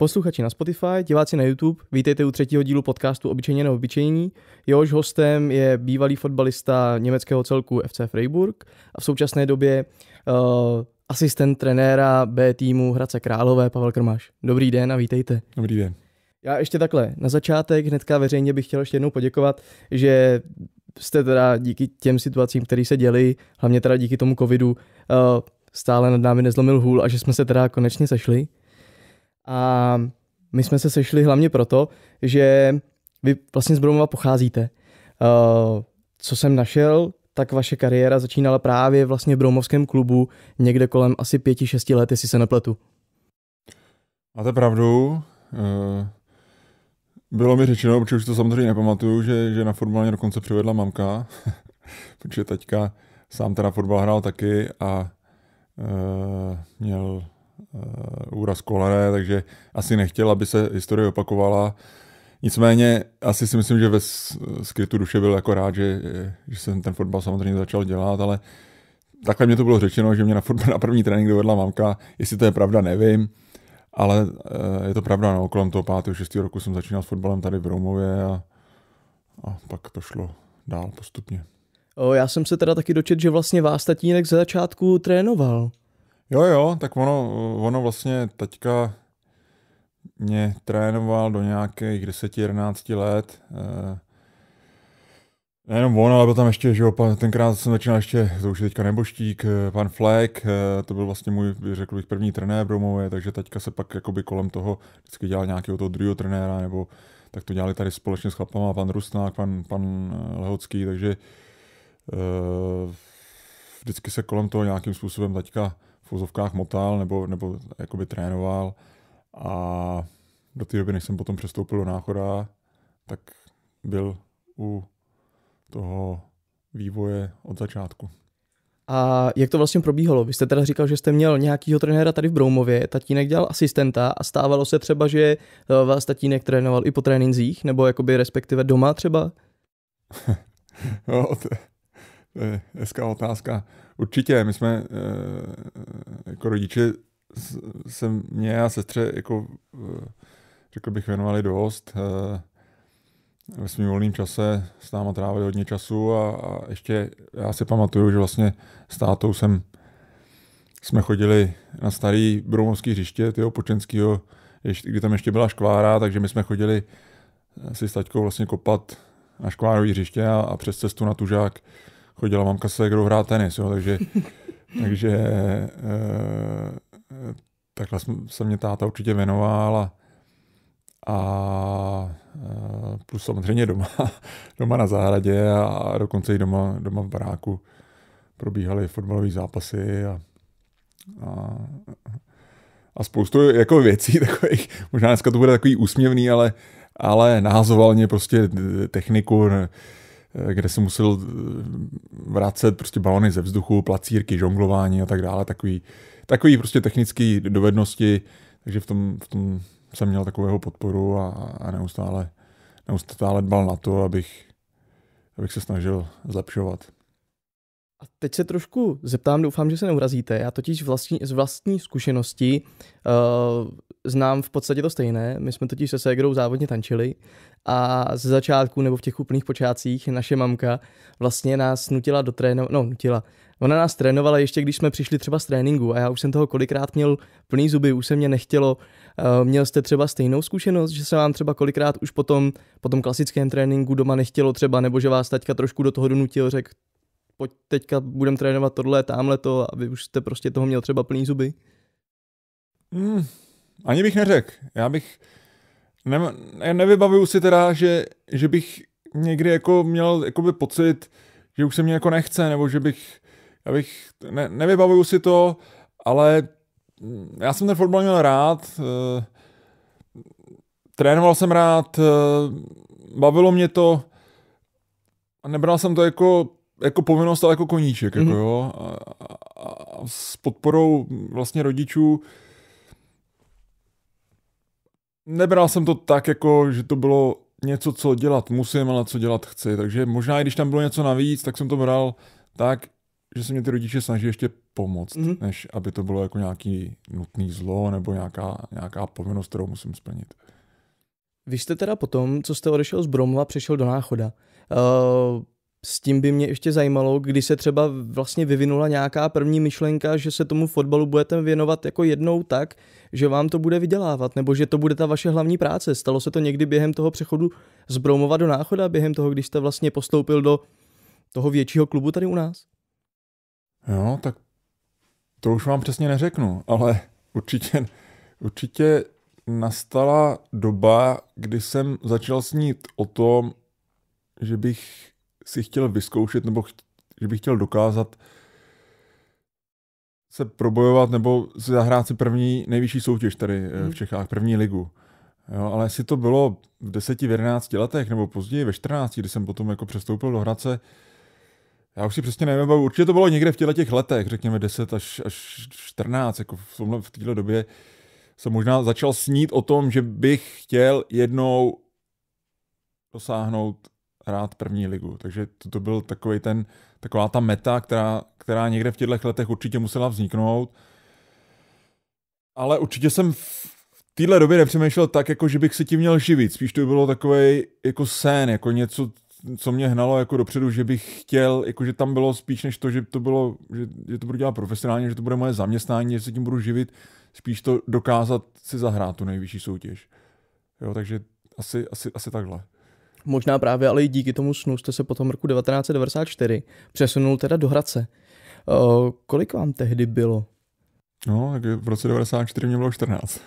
Posluchači na Spotify, diváci na YouTube, vítejte u třetího dílu podcastu Obyčejně neobyčejní. Jehož hostem je bývalý fotbalista německého celku FC Freiburg a v současné době uh, asistent trenéra B týmu Hradce Králové Pavel Krmáš. Dobrý den a vítejte. Dobrý den. Já ještě takhle, na začátek hnedka veřejně bych chtěl ještě jednou poděkovat, že jste teda díky těm situacím, které se děly, hlavně teda díky tomu covidu, uh, stále nad námi nezlomil hůl a že jsme se teda konečně sešli. A my jsme se sešli hlavně proto, že vy vlastně z Broumova pocházíte. Uh, co jsem našel, tak vaše kariéra začínala právě vlastně v Broumovském klubu někde kolem asi pěti, šesti let, jestli se nepletu. Máte pravdu. Eh, bylo mi řečeno, protože už to samozřejmě nepamatuju, že, že na formálně dokonce přivedla mamka, protože teďka sám teda fotbal hrál taky a eh, měl Eh, úraz kolene, takže asi nechtěl, aby se historie opakovala. Nicméně asi si myslím, že ve skrytu duše byl jako rád, že, že jsem ten fotbal samozřejmě začal dělat, ale takhle mě to bylo řečeno, že mě na, fotbal, na první trénink dovedla mamka, jestli to je pravda, nevím, ale eh, je to pravda, no, kolem toho 5. 6. roku jsem začínal s fotbalem tady v Roumově a, a pak to šlo dál postupně. O, já jsem se teda taky dočet, že vlastně vás tatínek ze začátku trénoval. Jo, jo, tak ono, ono vlastně teďka mě trénoval do nějakých 10-11 let. Eh, Nejenom on, ale byl tam ještě, že jo, pan, tenkrát jsem začínal ještě, to už je teďka neboštík, eh, pan Fleck, eh, to byl vlastně můj, řekl bych, první trenér Bromově, takže teďka se pak jakoby kolem toho vždycky dělal nějakého toho druhého trenéra, nebo tak to dělali tady společně s chlapama, pan Rusnák, pan, pan eh, Lehocký, takže vždycky se kolem toho nějakým způsobem teďka v úzovkách motal nebo, nebo jakoby trénoval a do té doby, než jsem potom přestoupil do Náchoda, tak byl u toho vývoje od začátku. A jak to vlastně probíhalo? Vy jste teda říkal, že jste měl nějakýho trenéra tady v Broumově, tatínek dělal asistenta a stávalo se třeba, že eh, vás tatínek trénoval i po tréninzích, nebo jakoby respektive doma třeba? no, to, je, to je hezká otázka. Určitě, my jsme eh, jako rodiče se mě a sestře jako eh, řekl bych věnovali dost. Eh, ve svým volným čase s náma trávili hodně času a, a ještě já si pamatuju, že vlastně s tátou jsem, jsme chodili na starý broumovský hřiště, tyho počenského, kdy tam ještě byla škvára, takže my jsme chodili si s taťkou vlastně kopat na škvárový hřiště a, a přes cestu na tužák chodila mamka se kterou hrát tenis, jo, takže, takže e, takhle se mě táta určitě věnoval a, a eh, plus samozřejmě doma, doma na zahradě a dokonce i doma, doma v baráku probíhaly fotbalové zápasy a, a, a spoustu jako věcí takových, možná dneska to bude takový úsměvný, ale, ale mě prostě techniku, Eh, kde se musel eh, vracet prostě balony ze vzduchu, placírky, žonglování a tak dále, takový, takový prostě technický dovednosti, takže v tom, v tom jsem měl takového podporu a, a neustále, neustále dbal na to, abych, abych se snažil zlepšovat. A teď se trošku zeptám, doufám, že se neurazíte. Já totiž vlastní, z vlastní zkušenosti uh, znám v podstatě to stejné. My jsme totiž se Segrou závodně tančili a ze začátku nebo v těch úplných počátcích naše mamka vlastně nás nutila do trénu, no nutila, Ona nás trénovala ještě, když jsme přišli třeba z tréninku a já už jsem toho kolikrát měl plný zuby, už se mě nechtělo. Eh, měl jste třeba stejnou zkušenost, že se vám třeba kolikrát už potom, po tom klasickém tréninku doma nechtělo třeba, nebo že vás taťka trošku do toho donutil, řekl, pojď teďka budem trénovat tohle, tamhle to a vy už jste prostě toho měl třeba plný zuby? Hmm, ani bych neřekl. Já bych ne, nevybavuju si teda, že, že bych někdy jako měl jakoby pocit, že už se mě jako nechce, nebo že bych, bych, ne, nevybavuju si to, ale já jsem ten fotbal měl rád, e, trénoval jsem rád, e, bavilo mě to, a nebral jsem to jako, jako povinnost, ale jako koníček, mm-hmm. jako mhm. jo, a, a, a s podporou vlastně rodičů, nebral jsem to tak, jako, že to bylo něco, co dělat musím, ale co dělat chci. Takže možná, i když tam bylo něco navíc, tak jsem to bral tak, že se mě ty rodiče snaží ještě pomoct, mm-hmm. než aby to bylo jako nějaký nutný zlo nebo nějaká, nějaká povinnost, kterou musím splnit. Vy jste teda potom, co jste odešel z Bromla, přešel do Náchoda. Uh, s tím by mě ještě zajímalo, kdy se třeba vlastně vyvinula nějaká první myšlenka, že se tomu fotbalu budete věnovat jako jednou tak, že vám to bude vydělávat, nebo že to bude ta vaše hlavní práce. Stalo se to někdy během toho přechodu z Broumova do Náchoda, během toho, když jste vlastně postoupil do toho většího klubu tady u nás? No, tak to už vám přesně neřeknu, ale určitě, určitě nastala doba, kdy jsem začal snít o tom, že bych si chtěl vyzkoušet nebo ch- že bych chtěl dokázat se probojovat nebo si zahrát si první nejvyšší soutěž tady hmm. v mhm. Čechách, první ligu. Jo, ale jestli to bylo v 10, v 11 letech nebo později ve 14, kdy jsem potom jako přestoupil do Hradce, já už si přesně nevím, určitě to bylo někde v těle těch letech, řekněme 10 až, až 14, jako v, tomhle, v této době jsem možná začal snít o tom, že bych chtěl jednou dosáhnout hrát první ligu. Takže to, to byl takový ten, taková ta meta, která, která někde v těchto letech určitě musela vzniknout. Ale určitě jsem v téhle době nepřemýšlel tak, jako že bych se tím měl živit. Spíš to bylo takový jako sen, jako něco, co mě hnalo jako dopředu, že bych chtěl, jako že tam bylo spíš než to, že to bylo, že, že to budu dělat profesionálně, že to bude moje zaměstnání, že se tím budu živit, spíš to dokázat si zahrát tu nejvyšší soutěž. Jo, takže asi, asi, asi takhle. Možná právě ale i díky tomu snu jste se potom roku 1994 přesunul teda do Hradce. O, kolik vám tehdy bylo? No, tak v roce 94 mě bylo 14.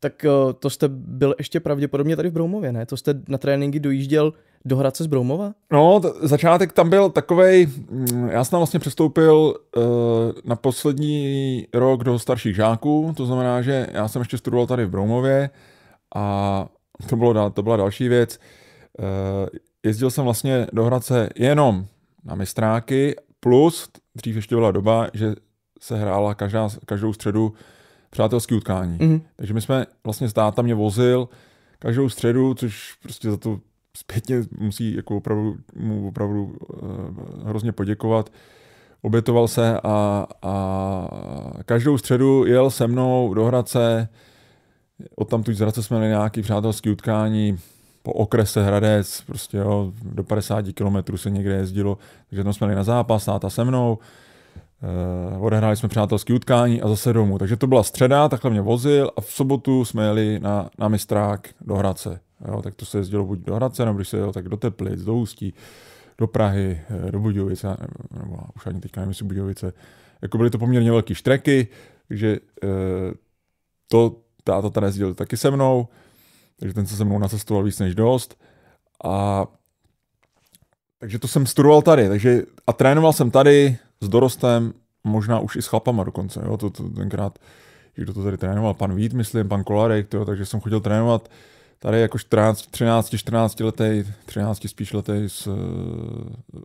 Tak uh, to jste byl ještě pravděpodobně tady v Broumově, ne? To jste na tréninky dojížděl do Hradce z Broumova? No, t- začátek tam byl takovej, mm, já jsem vlastně přestoupil uh, na poslední rok do starších žáků, to znamená, že já jsem ještě studoval tady v Broumově a to, bylo, to byla další věc. Uh, Eh, jezdil jsem vlastně do Hradce jenom na mistráky, plus dřív ještě byla doba, že se hrála každá, každou středu přátelský utkání. Mm-hmm. Takže my jsme vlastně s táta mě vozil každou středu, což prostě za to zpětně musí jako opravdu, mu opravdu uh, hrozně poděkovat. Obětoval se a, a každou středu jel se mnou do Hradce, od tamtud z Hradce jsme měli nějaký přátelský utkání, po okrese Hradec, prostě jo, do 50 kilometrů se někde jezdilo, takže tam jsme jeli na zápas, táta se mnou, Uh, odehráli jsme přátelské utkání a zase domů. Takže to byla středa, takhle mě vozil a v sobotu jsme jeli na, na mistrák do Hradce. Jo, tak to se jezdilo buď do Hradce, nebo když se jel, tak do Teplic, do Ústí, do Prahy, eh, do Budějovice, nebo, nebo už ani teďka nevím, Budějovice. Jako byly to poměrně velký štreky, takže uh, eh, to táta tady jezdil taky se mnou takže ten se se mnou nacestoval víc než dost. A takže to jsem studoval tady, takže a trénoval jsem tady s dorostem, možná už i s chlapama dokonce, jo, to, to tenkrát, kdo to tady trénoval, pan Vít, myslím, pan Kolarek, jo, takže jsem chodil trénovat tady jako 14, 13, 14 letý, 13 spíš letý, s,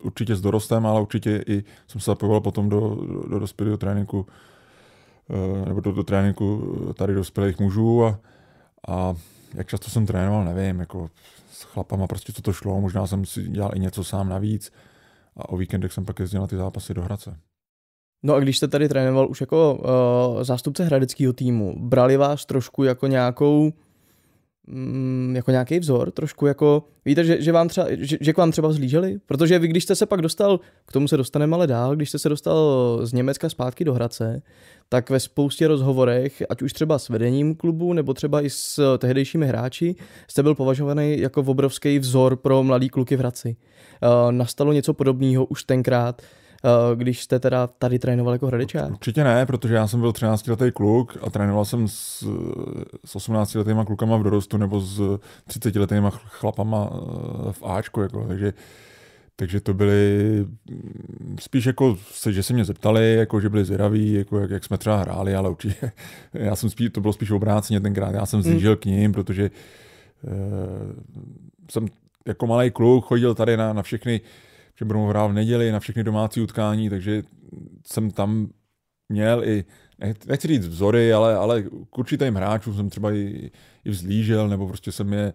určitě s dorostem, ale určitě i jsem se zapojoval potom do, do, do dospělého tréninku, eh, nebo do, do tréninku tady dospělých mužů a, a jak často jsem trénoval, nevím, jako s chlapama prostě to to šlo, možná jsem si dělal i něco sám navíc a o víkendech jsem pak jezdil na ty zápasy do Hradce. No a když jste tady trénoval už jako uh, zástupce hradeckého týmu, brali vás trošku jako nějakou mm, jako nějaký vzor, trošku jako, víte, že, že, vám třeba, že, že k vám třeba vzlíželi? Protože vy, když jste se pak dostal, k tomu se dostaneme ale dál, když jste se dostal z Německa zpátky do Hradce, tak ve spoustě rozhovorech, ať už třeba s vedením klubu, nebo třeba i s tehdejšími hráči, jste byl považovaný jako obrovský vzor pro mladý kluky v Hradci. Eh, nastalo něco podobného už tenkrát, Eh, když jste teda tady trénoval jako hradečák? Určitě ne, protože já jsem byl 13-letý kluk a trénoval jsem s, s 18-letýma klukama v dorostu nebo s 30-letýma chlapama eh, v Ačku, jako, takže takže to byly mm, spíš jako, že se mě zeptali, jako, že byli zvědaví, jako, jak, jak, jsme třeba hráli, ale určitě já jsem spíš, to bylo spíš obráceně tenkrát, já jsem zlížil mm. k ním, protože uh, jsem jako malý kluk chodil tady na, na všechny uh, že budou hrát v neděli na všechny domácí utkání, takže jsem tam měl i, nechci říct vzory, ale, ale k určitým hráčům jsem třeba i, i vzlížel, nebo prostě jsem je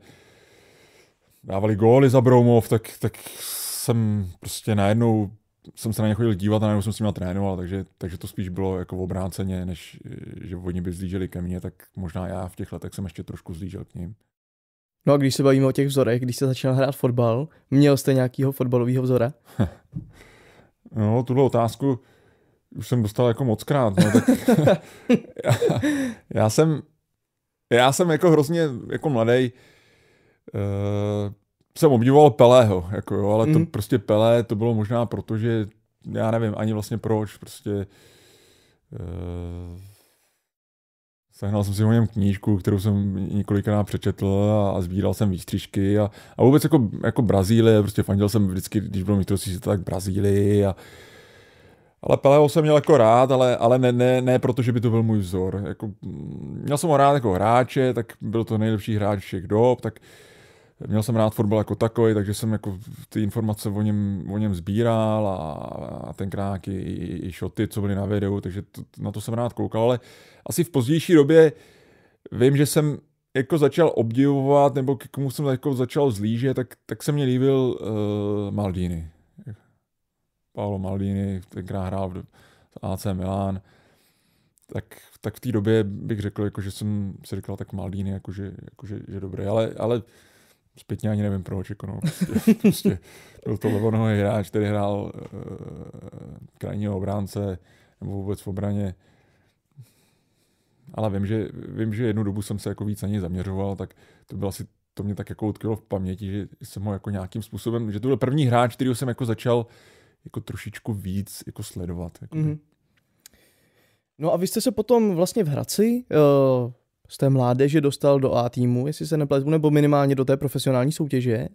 dávali góly za Broumov, tak, tak jsem prostě najednou jsem se na ně chodil dívat a najednou jsem s nimi trénoval, takže, takže to spíš bylo jako obráceně, než že oni by zlíželi ke mně, tak možná já v těch letech jsem ještě trošku zlížel k ním. No a když se bavíme o těch vzorech, když se začal hrát fotbal, měl jste nějakého fotbalového vzora? No, tuhle otázku už jsem dostal jako moc krát. No, tak já, já, jsem, já jsem jako hrozně jako mladý uh, eh, jsem obdivoval Pelého, jako jo, ale to mm. prostě Pelé, to bylo možná proto, že já nevím ani vlastně proč, prostě uh, Sehnal jsem si o něm knížku, kterou jsem několikrát přečetl a, a sbíral jsem výstřižky a, a vůbec jako, jako Brazílie, prostě fandil jsem vždycky, když bylo mistrovství tak Brazílii a ale Peleho jsem měl jako rád, ale, ale ne, ne, ne proto, že by to byl můj vzor. Jako, mm, měl jsem ho rád jako hráče, tak byl to nejlepší hráč všech dob, tak uh, měl jsem rád fotbal jako takový, takže jsem jako ty informace o něm, o něm sbíral a, a tenkrát i, i, i šoty, co byly na videu, takže to, na to jsem rád koukal, ale asi v pozdější době vím, že jsem jako začal obdivovat, nebo k komu jsem jako začal zlížet, tak, tak se mě líbil uh, Maldini. Paolo Maldini, tenkrát hrál v AC Milan, tak, tak v té době bych řekl, jako, že jsem si říkal, tak Maldini, jakože, jakože, že dobrý, ale, ale Zpětně ani nevím proč, jako no, prostě, prostě byl to levonohý hráč, který hrál uh, krajního obránce nebo vůbec v obraně. Ale vím že, vím, že jednu dobu jsem se jako víc na něj zaměřoval, tak to bylo asi to mě tak jako utkvělo v paměti, že jsem ho jako nějakým způsobem, že to byl první hráč, který jsem jako začal jako trošičku víc jako sledovat. Jako mm-hmm. No a vy jste se potom vlastně v Hradci uh z té mládeže dostal do A týmu, jestli se nepletu, nebo minimálně do té profesionální soutěže.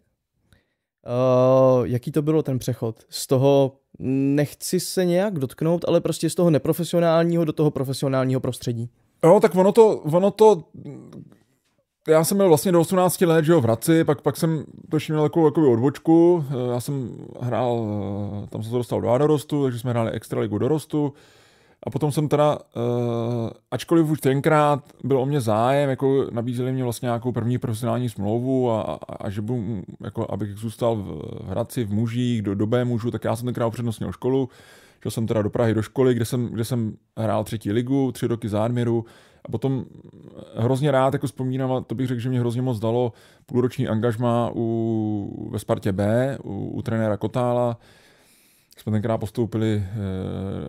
Uh, jaký to bylo ten přechod? Z toho, nechci se nějak dotknout, ale prostě z toho neprofesionálního do toho profesionálního prostředí. Jo, tak ono to, ono to já jsem byl vlastně do 18 let, že jo, v Hradci, pak, pak jsem došel měl takovou, takovou odbočku, eh, já jsem hrál, eh, tam jsem se dostal do A dorostu, takže jsme hráli extraligu dorostu, a potom jsem teda, uh, ačkoliv už tenkrát byl o mě zájem, jako nabízeli mě vlastně nějakou první profesionální smlouvu a, a, a že budu, jako abych zůstal v Hradci, v mužích, do dobé mužů, tak já jsem tenkrát upřednostnil školu. Šel jsem teda do Prahy do školy, kde jsem, kde jsem hrál třetí ligu, tři roky zádměru. A potom eh, hrozně rád jako vzpomínám, a to bych řekl, že mě hrozně moc dalo půlroční angažma u, ve Spartě B, u, u trenéra Kotála, jsme tenkrát postoupili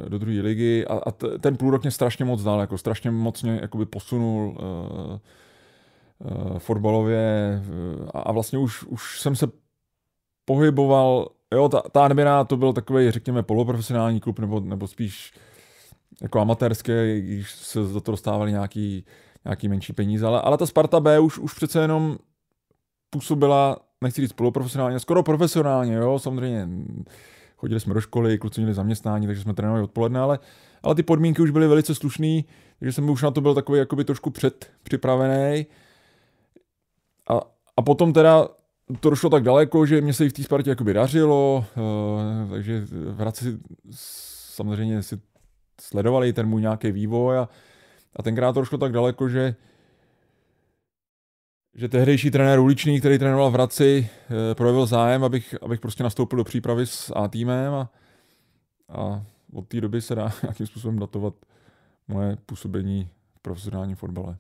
eh, do druhé ligy a, a ten rok mě strašně moc dal, jako strašně moc mě jakoby posunul eh, eh, fotbalově a, a vlastně už, už jsem se pohyboval, jo, ta, ta Admira to byl takový, řekněme, poloprofesionální klub, nebo, nebo spíš jako amatérské, když se za to dostávali nějaký, nějaký menší peníze, ale, ale ta Sparta B už, už přece jenom působila, nechci říct poloprofesionálně, skoro profesionálně, jo, samozřejmě chodili jsme do školy, kluci měli zaměstnání, takže jsme trénovali odpoledne, ale, ale ty podmínky už byly velice slušné, takže jsem už na to byl takový jakoby trošku předpřipravený. A, a potom teda to došlo tak daleko, že mě se i v té Spartě jakoby dařilo, uh, takže Hradci samozřejmě si sledovali ten můj nějaký vývoj a, a tenkrát to došlo tak daleko, že že tehdejší trenér Uličný, který trénoval v Hradci, eh, projevil zájem, abych, abych prostě nastoupil do přípravy s A týmem a, a od té doby se dá nějakým způsobem datovat moje působení v profesionálním fotbale.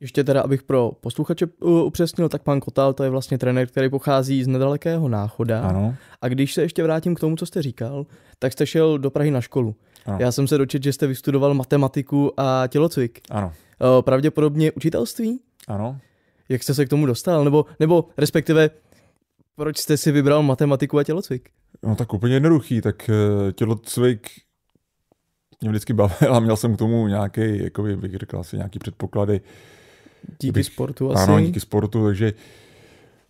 Ještě teda, abych pro posluchače eh, upřesnil, tak pan Kotal to je vlastně trenér, který pochází z nedalekého náchoda. Ano. A když se ještě vrátím k tomu, co jste říkal, tak jste šel do Prahy na školu. Ano. Já jsem se dočetl, že jste vystudoval matematiku a tělocvik. Ano. Eh, pravděpodobně učitelství? Ano jak jste se k tomu dostal, nebo, nebo respektive proč jste si vybral matematiku a tělocvik? No tak úplně jednoduchý, tak eh, tělocvik mě vždycky bavil a měl jsem k tomu nějaký, jako bych řekl asi nějaký předpoklady. Díky bych, sportu asi. Ano, díky sportu, takže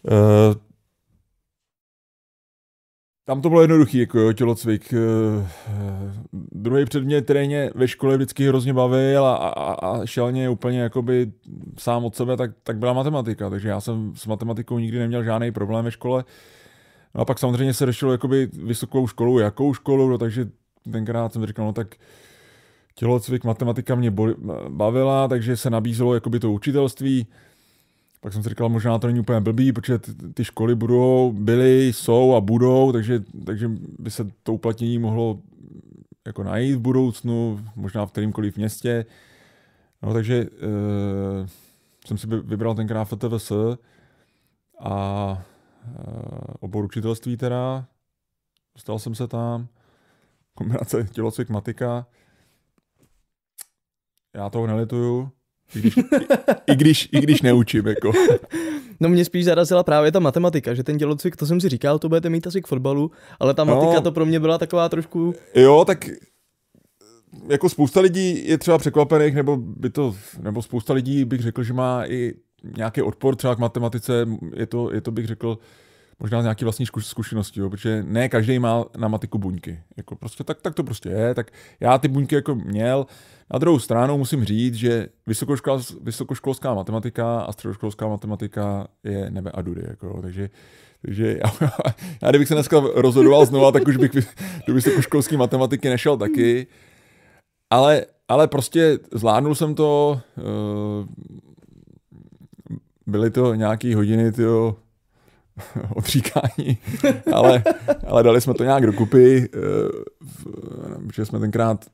uh, tam to bylo jednoduché, jako jo, tělocvik. Uh, druhý předmět, který mě ve škole vždycky hrozně bavil a, a, a mě úplně jakoby sám od sebe, tak, tak byla matematika. Takže já jsem s matematikou nikdy neměl žádný problém ve škole. No a pak samozřejmě se řešilo jakoby vysokou školu, jakou školu, no, takže tenkrát jsem říkal, no tak tělocvik, matematika mě bavila, takže se nabízelo jakoby to učitelství. Uh, pak jsem si říkal, možná to není úplně blbý, protože ty, ty školy budou, byly, jsou a budou, takže, takže by se to uplatnění mohlo jako najít v budoucnu, možná v kterémkoliv městě. No takže e, jsem si vybral tenkrát FTVS a e, obor učitelství teda, dostal jsem se tam, kombinace tělocvik matika, já toho nelituju, i když, i, i když, i když neučím, jako. No mě spíš zarazila právě ta matematika, že ten tělocvik, to jsem si říkal, to budete mít asi k fotbalu, ale ta no. matika no, to pro mě byla taková trošku... Jo, tak eh, jako spousta lidí je třeba překvapených, nebo by to, nebo spousta lidí bych řekl, že má i nějaký odpor třeba k matematice, je to, je to bych řekl, možná z nějaký vlastní zkušenosti, jo, protože ne každý má na matiku buňky. Jako prostě tak, tak to prostě je, tak já ty buňky jako měl. Na druhou stranu musím říct, že vysokoškolská, vysokoškolská matematika a středoškolská matematika je nebe a dury. jako, takže takže já, já, kdybych se dneska rozhodoval znova, tak už bych do vysokoškolské matematiky nešel taky. Ale, ale prostě zvládnul jsem to, eh, byly to nějaké hodiny, tyjo, odříkání, ale, ale dali jsme to nějak dokupy, eh, že jsme tenkrát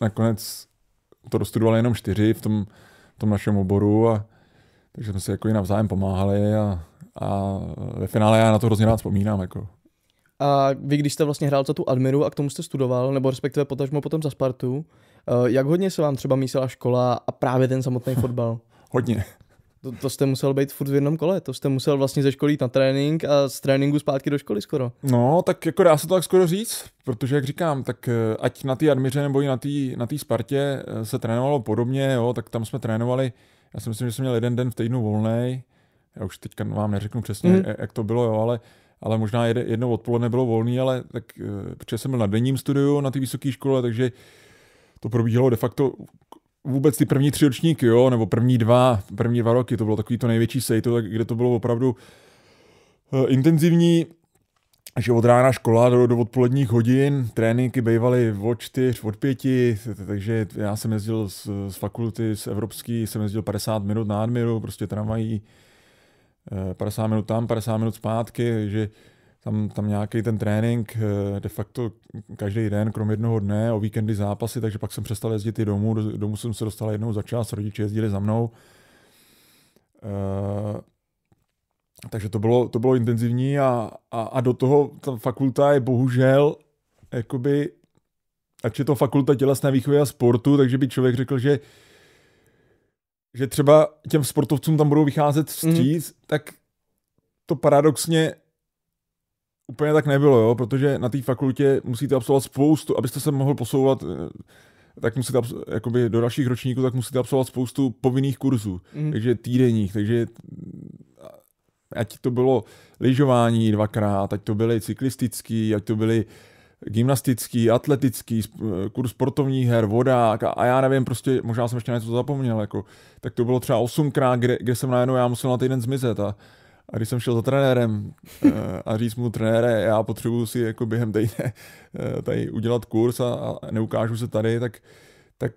nakonec to dostudovali jenom čtyři v tom, v tom našem oboru, a, takže jsme si jako i navzájem pomáhali a, a ve finále já na to hrozně rád vzpomínám. Jako. A vy, když jste vlastně hrál za tu Admiru a k tomu jste studoval, nebo respektive potažmo potom za Spartu, eh, jak hodně se vám třeba mísila škola a právě ten samotný fotbal? hodně to, to jste musel být furt v jednom kole, to jste musel vlastně ze školy na trénink a z tréninku zpátky do školy skoro. No, tak jako dá se to tak skoro říct, protože jak říkám, tak eh, ať na té Admiře nebo i na té na tý Spartě eh, se trénovalo podobně, jo, tak tam jsme trénovali, já si myslím, že jsem měl jeden den v týdnu volný. já už teďka vám neřeknu přesně, mm. jak to bylo, jo, ale ale možná jedno odpoledne bylo volný, ale tak, eh, protože jsem byl na denním studiu na té vysoké škole, takže to probíhalo de facto vůbec ty první tři ročníky, jo, nebo první dva, první dva roky, to bylo takový to největší sejto, kde to bylo opravdu eh, intenzivní, že od rána škola do, do odpoledních hodin, tréninky bývaly od čtyř, od pěti, takže já jsem jezdil z, z fakulty, z evropský, jsem jezdil 50 minut na Admiru, prostě tramvají, 50 eh, minut tam, 50 minut zpátky, takže tam, tam nějaký ten trénink eh, de facto každý den, krom jednoho dne, o víkendy zápasy, takže pak jsem přestal jezdit i domů, domů jsem se dostal jednou za čas, rodiče jezdili za mnou. Eh, takže to bylo, to bylo intenzivní a, a, a do toho ta fakulta je bohužel, jakoby, ač je to fakulta tělesné výchovy a sportu, takže by člověk řekl, že že třeba těm sportovcům tam budou vycházet vstříc, mm. tak to paradoxně úplně tak nebylo, jo, protože na té fakultě musíte absolvovat spoustu, abyste se mohl posouvat eh, tak musíte jakoby do dalších ročníků, tak musíte absolvovat spoustu povinných kurzů, mm. takže týdenních, takže eh, ať to bylo lyžování dvakrát, ať to byly cyklistický, ať to byly gymnastický, atletický, eh, kurz sportovních her, vodák a, a já nevím, prostě možná jsem ještě něco zapomněl, jako, tak to bylo třeba osmkrát, kde, kde jsem najednou já musel na týden zmizet a, a když jsem šel za trenérem eh, a říct mu, trenére, já potřebuji si jako během týdne eh, tady udělat kurz a, neukážu se tady, tak, tak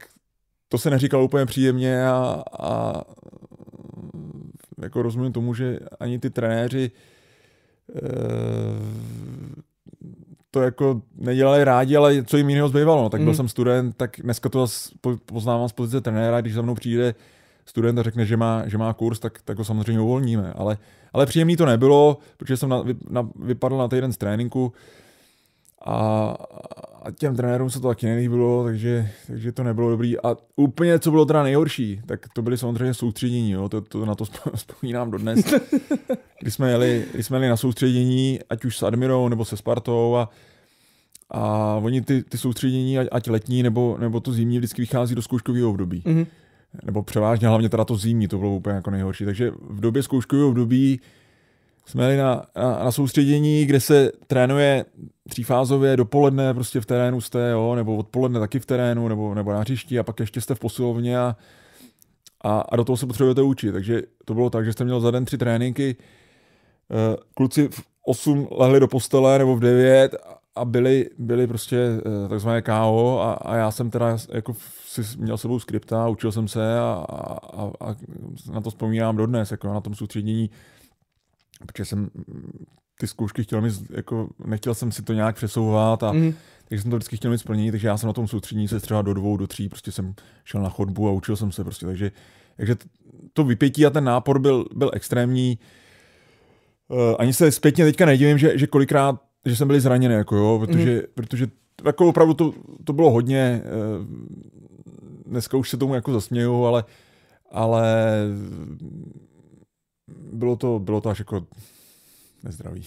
to se neříkalo úplně příjemně a, a jako rozumím tomu, že ani ty trenéři eh, to jako nedělali rádi, ale co jim jiného zbývalo. No, tak byl mm. jsem student, tak dneska to poznávám z pozice trenéra, když za mnou přijde uh, student a řekne, že má, že má kurz, tak, tak ho samozřejmě uvolníme. Ale, ale příjemný to nebylo, protože jsem na, na, vypadl na týden z tréninku a, a těm trenérům se to taky nelíbilo, takže, takže to nebylo dobrý. A úplně, co bylo teda nejhorší, tak to byly samozřejmě soustředění, jo? To, to, na to vzpomínám dodnes. Když jsme, jeli, když jsme jeli na soustředění, ať už s Admirou nebo se Spartou a, a oni ty, ty soustředění, ať, letní nebo, nebo to zimní, vždycky vychází do zkouškového období. Mm-hmm nebo převážně hlavně teda to zimní, to bylo úplně jako nejhorší. Takže v době zkouškového období jsme jeli na, na, na soustředění, kde se trénuje třífázově, dopoledne prostě v terénu jste, jo, nebo odpoledne taky v terénu, nebo, nebo na hřišti a pak ještě jste v posilovně a, a, a do toho se potřebujete učit. Takže to bylo tak, že jste měl za den tři tréninky, eh, kluci v 8 lehli do postele nebo v 9 a byli, byli prostě eh, takzvané KO a, a já jsem teda jako v si měl sebou skripta, učil jsem se a, a, a na to vzpomínám dodnes, jako na tom soustředění, protože jsem ty zkoušky chtěl mít, jako nechtěl jsem si to nějak přesouvat a mm. takže jsem to vždycky chtěl mít splnění, takže já jsem na tom soustředění se třeba do dvou, do tří, prostě jsem šel na chodbu a učil jsem se prostě, takže, takže to vypětí a ten nápor byl, byl extrémní. Eh, ani se zpětně teďka nedivím, že, že kolikrát, že jsem byl zraněný, jako jo, protože, mm. protože jako opravdu to, to bylo hodně, eh, dneska už se tomu jako zasměju, ale, ale bylo to, bylo to až jako nezdravý.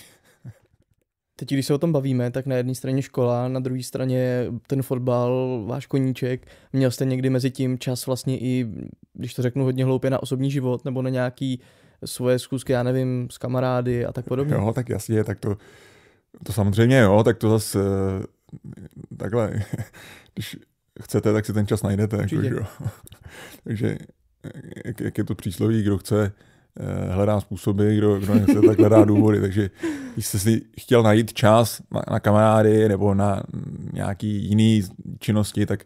Teď, když se o tom bavíme, tak na jedné straně škola, na druhé straně ten fotbal, váš koníček. Měl jste někdy mezi tím čas vlastně i, když to řeknu hodně hloupě, na osobní život nebo na nějaký svoje zkusky, já nevím, s kamarády a tak podobně? Jo, tak jasně, tak to, to samozřejmě jo, tak to zase eh, takhle, když chcete, tak si ten čas najdete. Jako, že? Takže jak, jak je to přísloví, kdo chce, eh, hledá způsoby, kdo, kdo nechce, tak hledá důvody. Takže když jste si chtěl najít čas na, na kamarády nebo na nějaký jiný činnosti, tak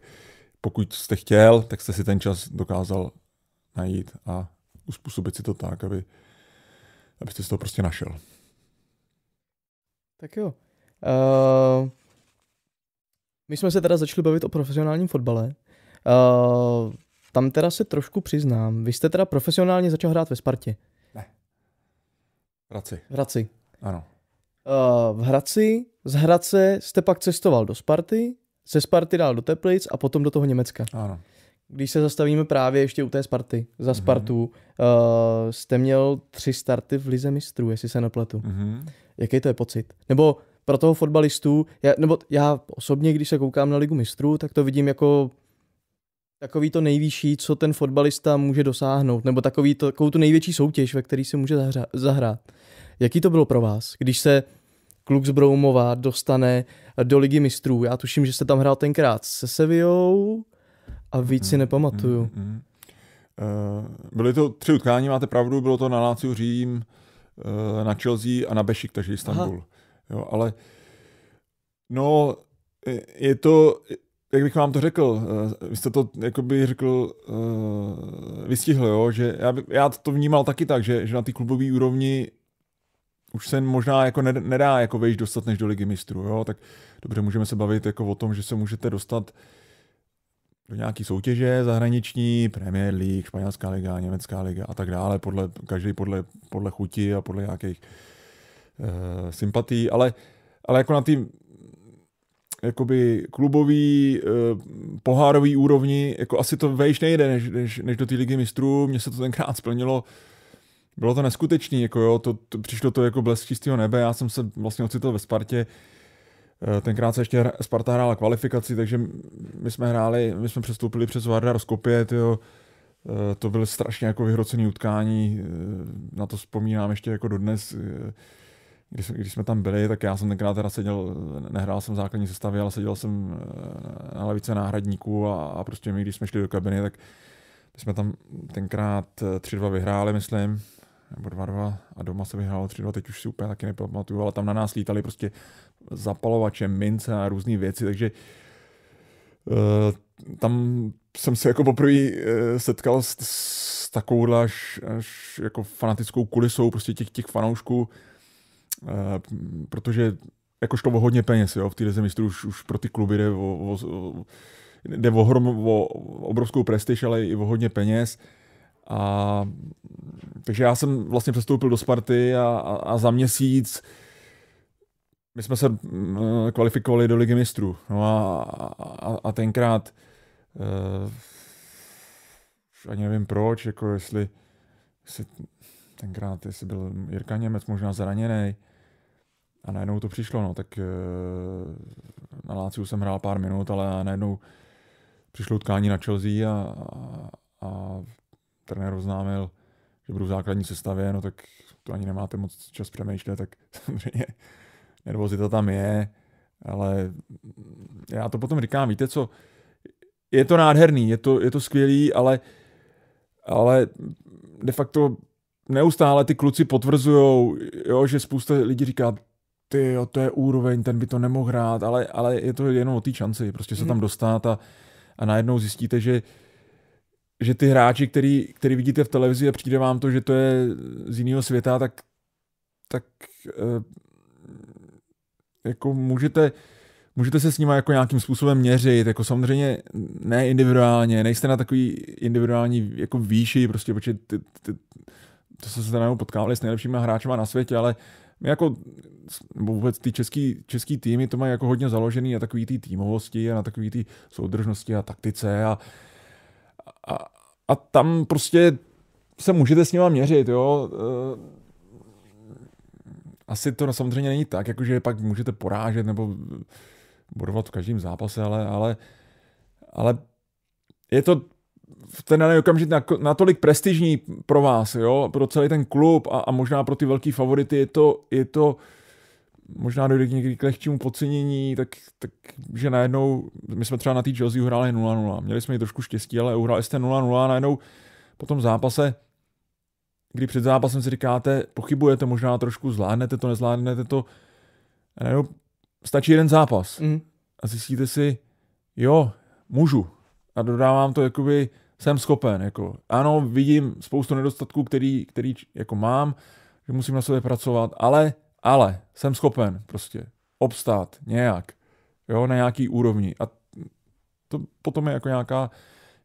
pokud jste chtěl, tak jste si ten čas dokázal najít a uspůsobit si to tak, aby, abyste si to prostě našel. Tak jo. Uh, my jsme se teda začali bavit o profesionálním fotbale. Uh, tam teda se trošku přiznám. Vy jste teda profesionálně začal hrát ve Spartě. Ne. V Hradci. V Hradci. Ano. Uh, v Hradci, z Hradce jste pak cestoval do Sparty, ze Sparty dál do Teplic a potom do toho Německa. Ano. Když se zastavíme právě ještě u té Sparty, za mhm. Spartu, mm-hmm. uh, jste měl tři starty v Lize mistrů, jestli se nepletu. Mm-hmm. Jaký to je pocit? Nebo pro toho fotbalistu, já, nebo já osobně, když se koukám na Ligu mistrů, tak to vidím jako takový to nejvyšší, co ten fotbalista může dosáhnout, nebo takový to, takovou tu největší soutěž, ve který se může zahra- zahrát. Jaký to bylo pro vás, když se kluk z Broumova dostane do Ligy mistrů? Já tuším, že jste tam hrál tenkrát se Sevillou a víc mm, si mm-hmm. nepamatuju. Mm, mm, Byly to tři utkání, máte pravdu, bylo to na Láciu Řím, eh, na Chelsea a na Bešik, takže Istanbul. Aha. Jo, ale no, je to, jak bych vám to řekl, eh, vy jste to by řekl, eh, vystihl, jo, že já, by, já to vnímal taky tak, že, že na té klubové úrovni už se možná jako nedá jako vejš dostat než do ligy mistrů, jo, tak dobře, můžeme se bavit jako o tom, že se můžete dostat do nějaký soutěže zahraniční, Premier League, španělská liga, německá liga a tak dále, podle, každý podle, podle chuti a podle nějakých uh, e, ale, ale jako na tým jakoby klubový, e, pohárový úrovni, jako asi to vejš nejde, než, než, než do té ligy mistrů, mně se to tenkrát splnilo, bylo to neskutečný, jako jo, to, to, přišlo to jako blesk čistého nebe, já jsem se vlastně ocitl ve Spartě, eh, Tenkrát se ještě Sparta hrála kvalifikaci, takže my jsme hráli, my jsme přestoupili přes Vardar Skopje, tyjo. to byly strašně jako vyhrocený utkání, na to vzpomínám ještě jako dodnes, když, když jsme tam byli, tak já jsem tenkrát teda seděl, nehrál jsem v základní sestavě, ale seděl jsem eh, na lavice náhradníků a, a prostě my, když jsme šli do kabiny, tak my jsme tam tenkrát 3-2 eh, vyhráli, myslím, nebo 2-2 a doma se vyhrálo 3-2, teď už si úplně taky nepamatuju, ale tam na nás lítali prostě zapalovače, mince a různé věci, takže eh, tam jsem se jako poprvé setkal s, s až, až jako fanatickou kulisou prostě těch, těch fanoušků, Eh, protože jako šlo o hodně peněz, jo, v té zemi už, už pro ty kluby jde o, o, jde o, hrom, o obrovskou prestiž, ale i o hodně peněz. A, takže já jsem vlastně přestoupil do Sparty a, a, a za měsíc my jsme se mm, kvalifikovali do Ligy mistrů. No a, a, a tenkrát eh, ani nevím proč, jako jestli, jestli tenkrát jestli byl Jirka Němec možná zraněný, Uh, a najednou to přišlo, no, tak eh, na Láciu jsem hrál pár minut, ale najednou přišlo utkání na Chelsea a, a, a trenér oznámil, že budu v základní sestavě, no tak to ani nemáte moc čas přemýšlet, tak samozřejmě nervozita tam je, ale já to potom říkám, víte co, je to nádherný, je to, je to skvělý, ale, ale de facto neustále ty kluci potvrzujou, jo, že spousta lidí říká, ty jo, to je úroveň, ten by to nemohl hrát, ale, ale je to jenom o té šanci, prostě se hmm. tam mhm. dostat a, a najednou zjistíte, že že ty hráči, který, který vidíte v televizi a přijde vám to, že to je z jiného světa, tak, tak eh, jako můžete, můžete se s nimi jako nějakým způsobem měřit, jako samozřejmě ne individuálně, nejste na takový individuální jako výši, prostě, protože ty, ty, to se se potkávali s nejlepšíma hráči na světě, ale my jako nebo vůbec ty český, český týmy to mají jako hodně založený na takový ty týmovosti a na takový ty soudržnosti a taktice a, a, a tam prostě se můžete s nima měřit, jo. Eh, asi to samozřejmě není tak, jakože pak můžete porážet nebo bodovat v každém zápase, ale, ale, ale je to v ten daný okamžik natolik prestižní pro vás, jo, pro celý ten klub a, a možná pro ty velký favority je to, je to uh, možná dojde k někdy k lehčímu podcenění, tak, tak že najednou, my jsme třeba na té Chelsea uhráli 0-0, měli jsme ji trošku štěstí, ale uhráli jste 0-0 a najednou po tom zápase, kdy před zápasem si říkáte, pochybujete možná trošku, zvládnete to, nezvládnete to, a najednou stačí jeden zápas mm. a zjistíte si, jo, můžu a dodávám to jakoby jsem schopen, jako ano, vidím spoustu nedostatků, který, který jako mám, že musím na sobě pracovat, ale ale jsem schopen prostě obstát nějak, jo, na nějaký úrovni. A to potom je jako nějaká,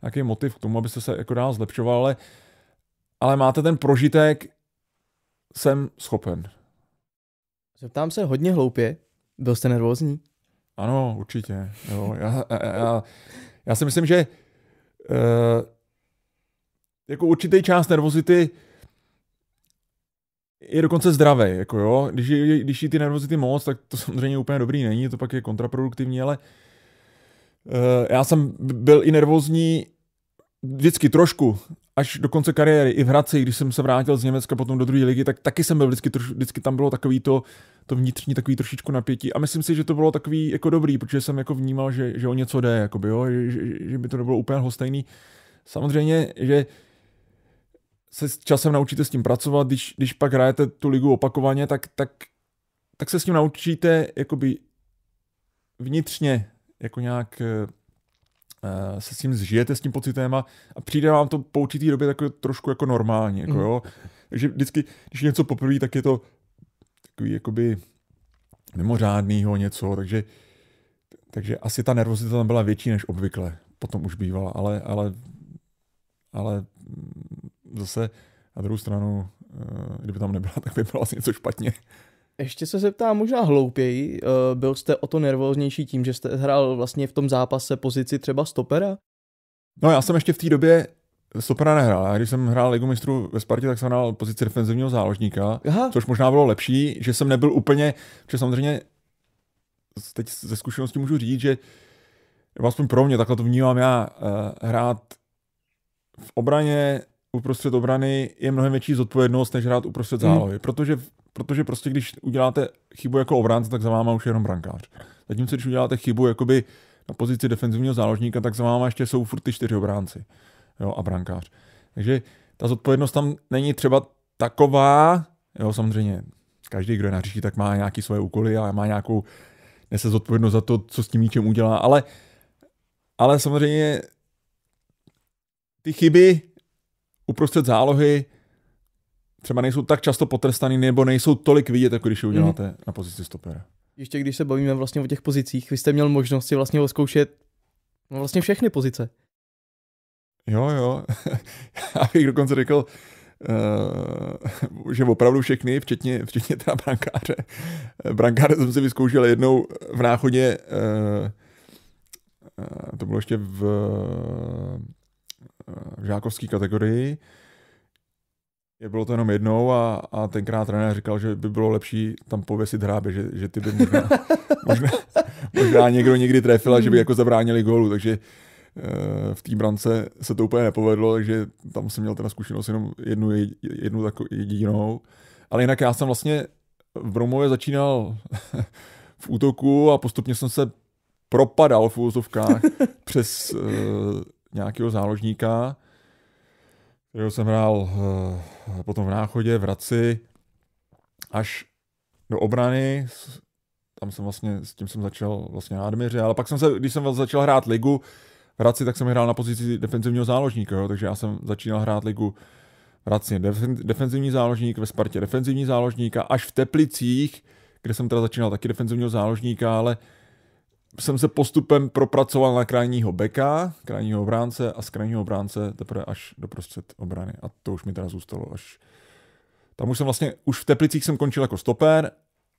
nějaký motiv k tomu, abyste se jako dál zlepšoval, ale, ale máte ten prožitek, jsem schopen. Zeptám se hodně hloupě, byl jste nervózní? Ano, určitě. Jo, já, já, já, já si myslím, že uh, jako určitý část nervozity uh, je dokonce zdravý, jako jo. Když, je, když je ty nervozity moc, tak to samozřejmě úplně dobrý není, to pak je kontraproduktivní, ale eh, já jsem byl i nervózní vždycky trošku, až do konce kariéry, i v Hradci, když jsem se vrátil z Německa potom do druhé ligy, tak taky jsem byl vždycky, troš, vždycky tam bylo takový to, to vnitřní takový trošičku napětí a myslím si, že to bylo takový jako dobrý, protože jsem jako vnímal, že, že o něco jde, jakoby, jo, že, že, že by to nebylo úplně hostejný. Samozřejmě, že se s časem naučíte s tím pracovat, když, když pak hrajete tu ligu opakovaně, tak, tak, tak se s tím naučíte jakoby vnitřně jako nějak eh, eh, se s tím zžijete, s tím pocitem a, a přijde vám to po určitý době takové trošku jako normálně, Jako, mm. jo. Takže vždycky, když něco poprvé, tak je to takový jakoby mimořádnýho něco, takže, takže asi ta nervozita tam byla větší než obvykle, potom už bývala, ale, ale, ale zase na druhou stranu, eh, kdyby tam nebyla, tak by bylo asi něco špatně. Ještě se zeptám možná hloupěji, eh, byl jste o to nervóznější tím, že jste hrál vlastně v tom zápase pozici třeba stopera? No já jsem ještě v té době stopera nehrál. Já když jsem hrál Ligu mistrů ve Spartě, tak jsem hrál pozici defenzivního záložníka, Aha. což možná bylo lepší, že jsem nebyl úplně, že samozřejmě teď ze zkušenosti můžu říct, že aspoň pro mě, takhle to vnímám já, eh, hrát v obraně uprostřed obrany je mnohem větší zodpovědnost, než hrát uprostřed hmm. zálohy. Hmm. Protože, protože prostě když uděláte chybu jako obránce, tak za váma už je jenom brankář. Zatímco když uděláte chybu jakoby na pozici defenzivního záložníka, tak za váma ještě jsou furt ty čtyři obránci jo, a brankář. Takže ta zodpovědnost tam není třeba taková, jo, samozřejmě každý, kdo je na říši, tak má nějaký svoje úkoly a má nějakou nese zodpovědnost za to, co s tím míčem udělá, ale, ale samozřejmě ty chyby uprostřed zálohy třeba nejsou tak často potrestaný nebo nejsou tolik vidět, jako když je uděláte mm-hmm. na pozici stopera. Ještě když se bavíme vlastně o těch pozicích, vy jste měl možnost si vlastně zkoušet no vlastně všechny pozice. Jo, jo. Já bych dokonce řekl, uh, že opravdu všechny, včetně, včetně teda brankáře. Brankáře jsem si vyzkoušel jednou v náchodě, uh, uh, to bylo ještě v Eh, žákovské kategorii. Je bylo to jenom jednou a, a tenkrát trenér říkal, že by bylo lepší tam pověsit hrábě, že, že ty by možná, možná, možná někdo někdy trefila, že by jako zabránili gólu, takže eh, v té brance se to úplně nepovedlo, takže tam jsem měl teda zkušenost jenom jednu, jednu takovou jedinou. Ale jinak já jsem vlastně v Romově začínal v útoku a postupně jsem se propadal v úzovkách přes eh, nějakého záložníka, kterého jsem hrál eh, potom v náchodě, v Raci, až do obrany, tam jsem vlastně, s tím jsem začal vlastně na Admiře, ale pak jsem se, když jsem začal hrát ligu v Raci, tak jsem hrál na pozici defenzivního záložníka, jo, takže já jsem začínal hrát ligu v Raci defenzivní záložník, ve Spartě defenzivní záložníka, až v Teplicích, kde jsem teda začínal taky defenzivního záložníka, ale uh, jsem se postupem propracoval na krajního beka, krajního obránce a z krajního obránce teprve až do prostřed obrany. A to už mi teda zůstalo až... Tam už jsem vlastně, už v Teplicích jsem končil jako stopér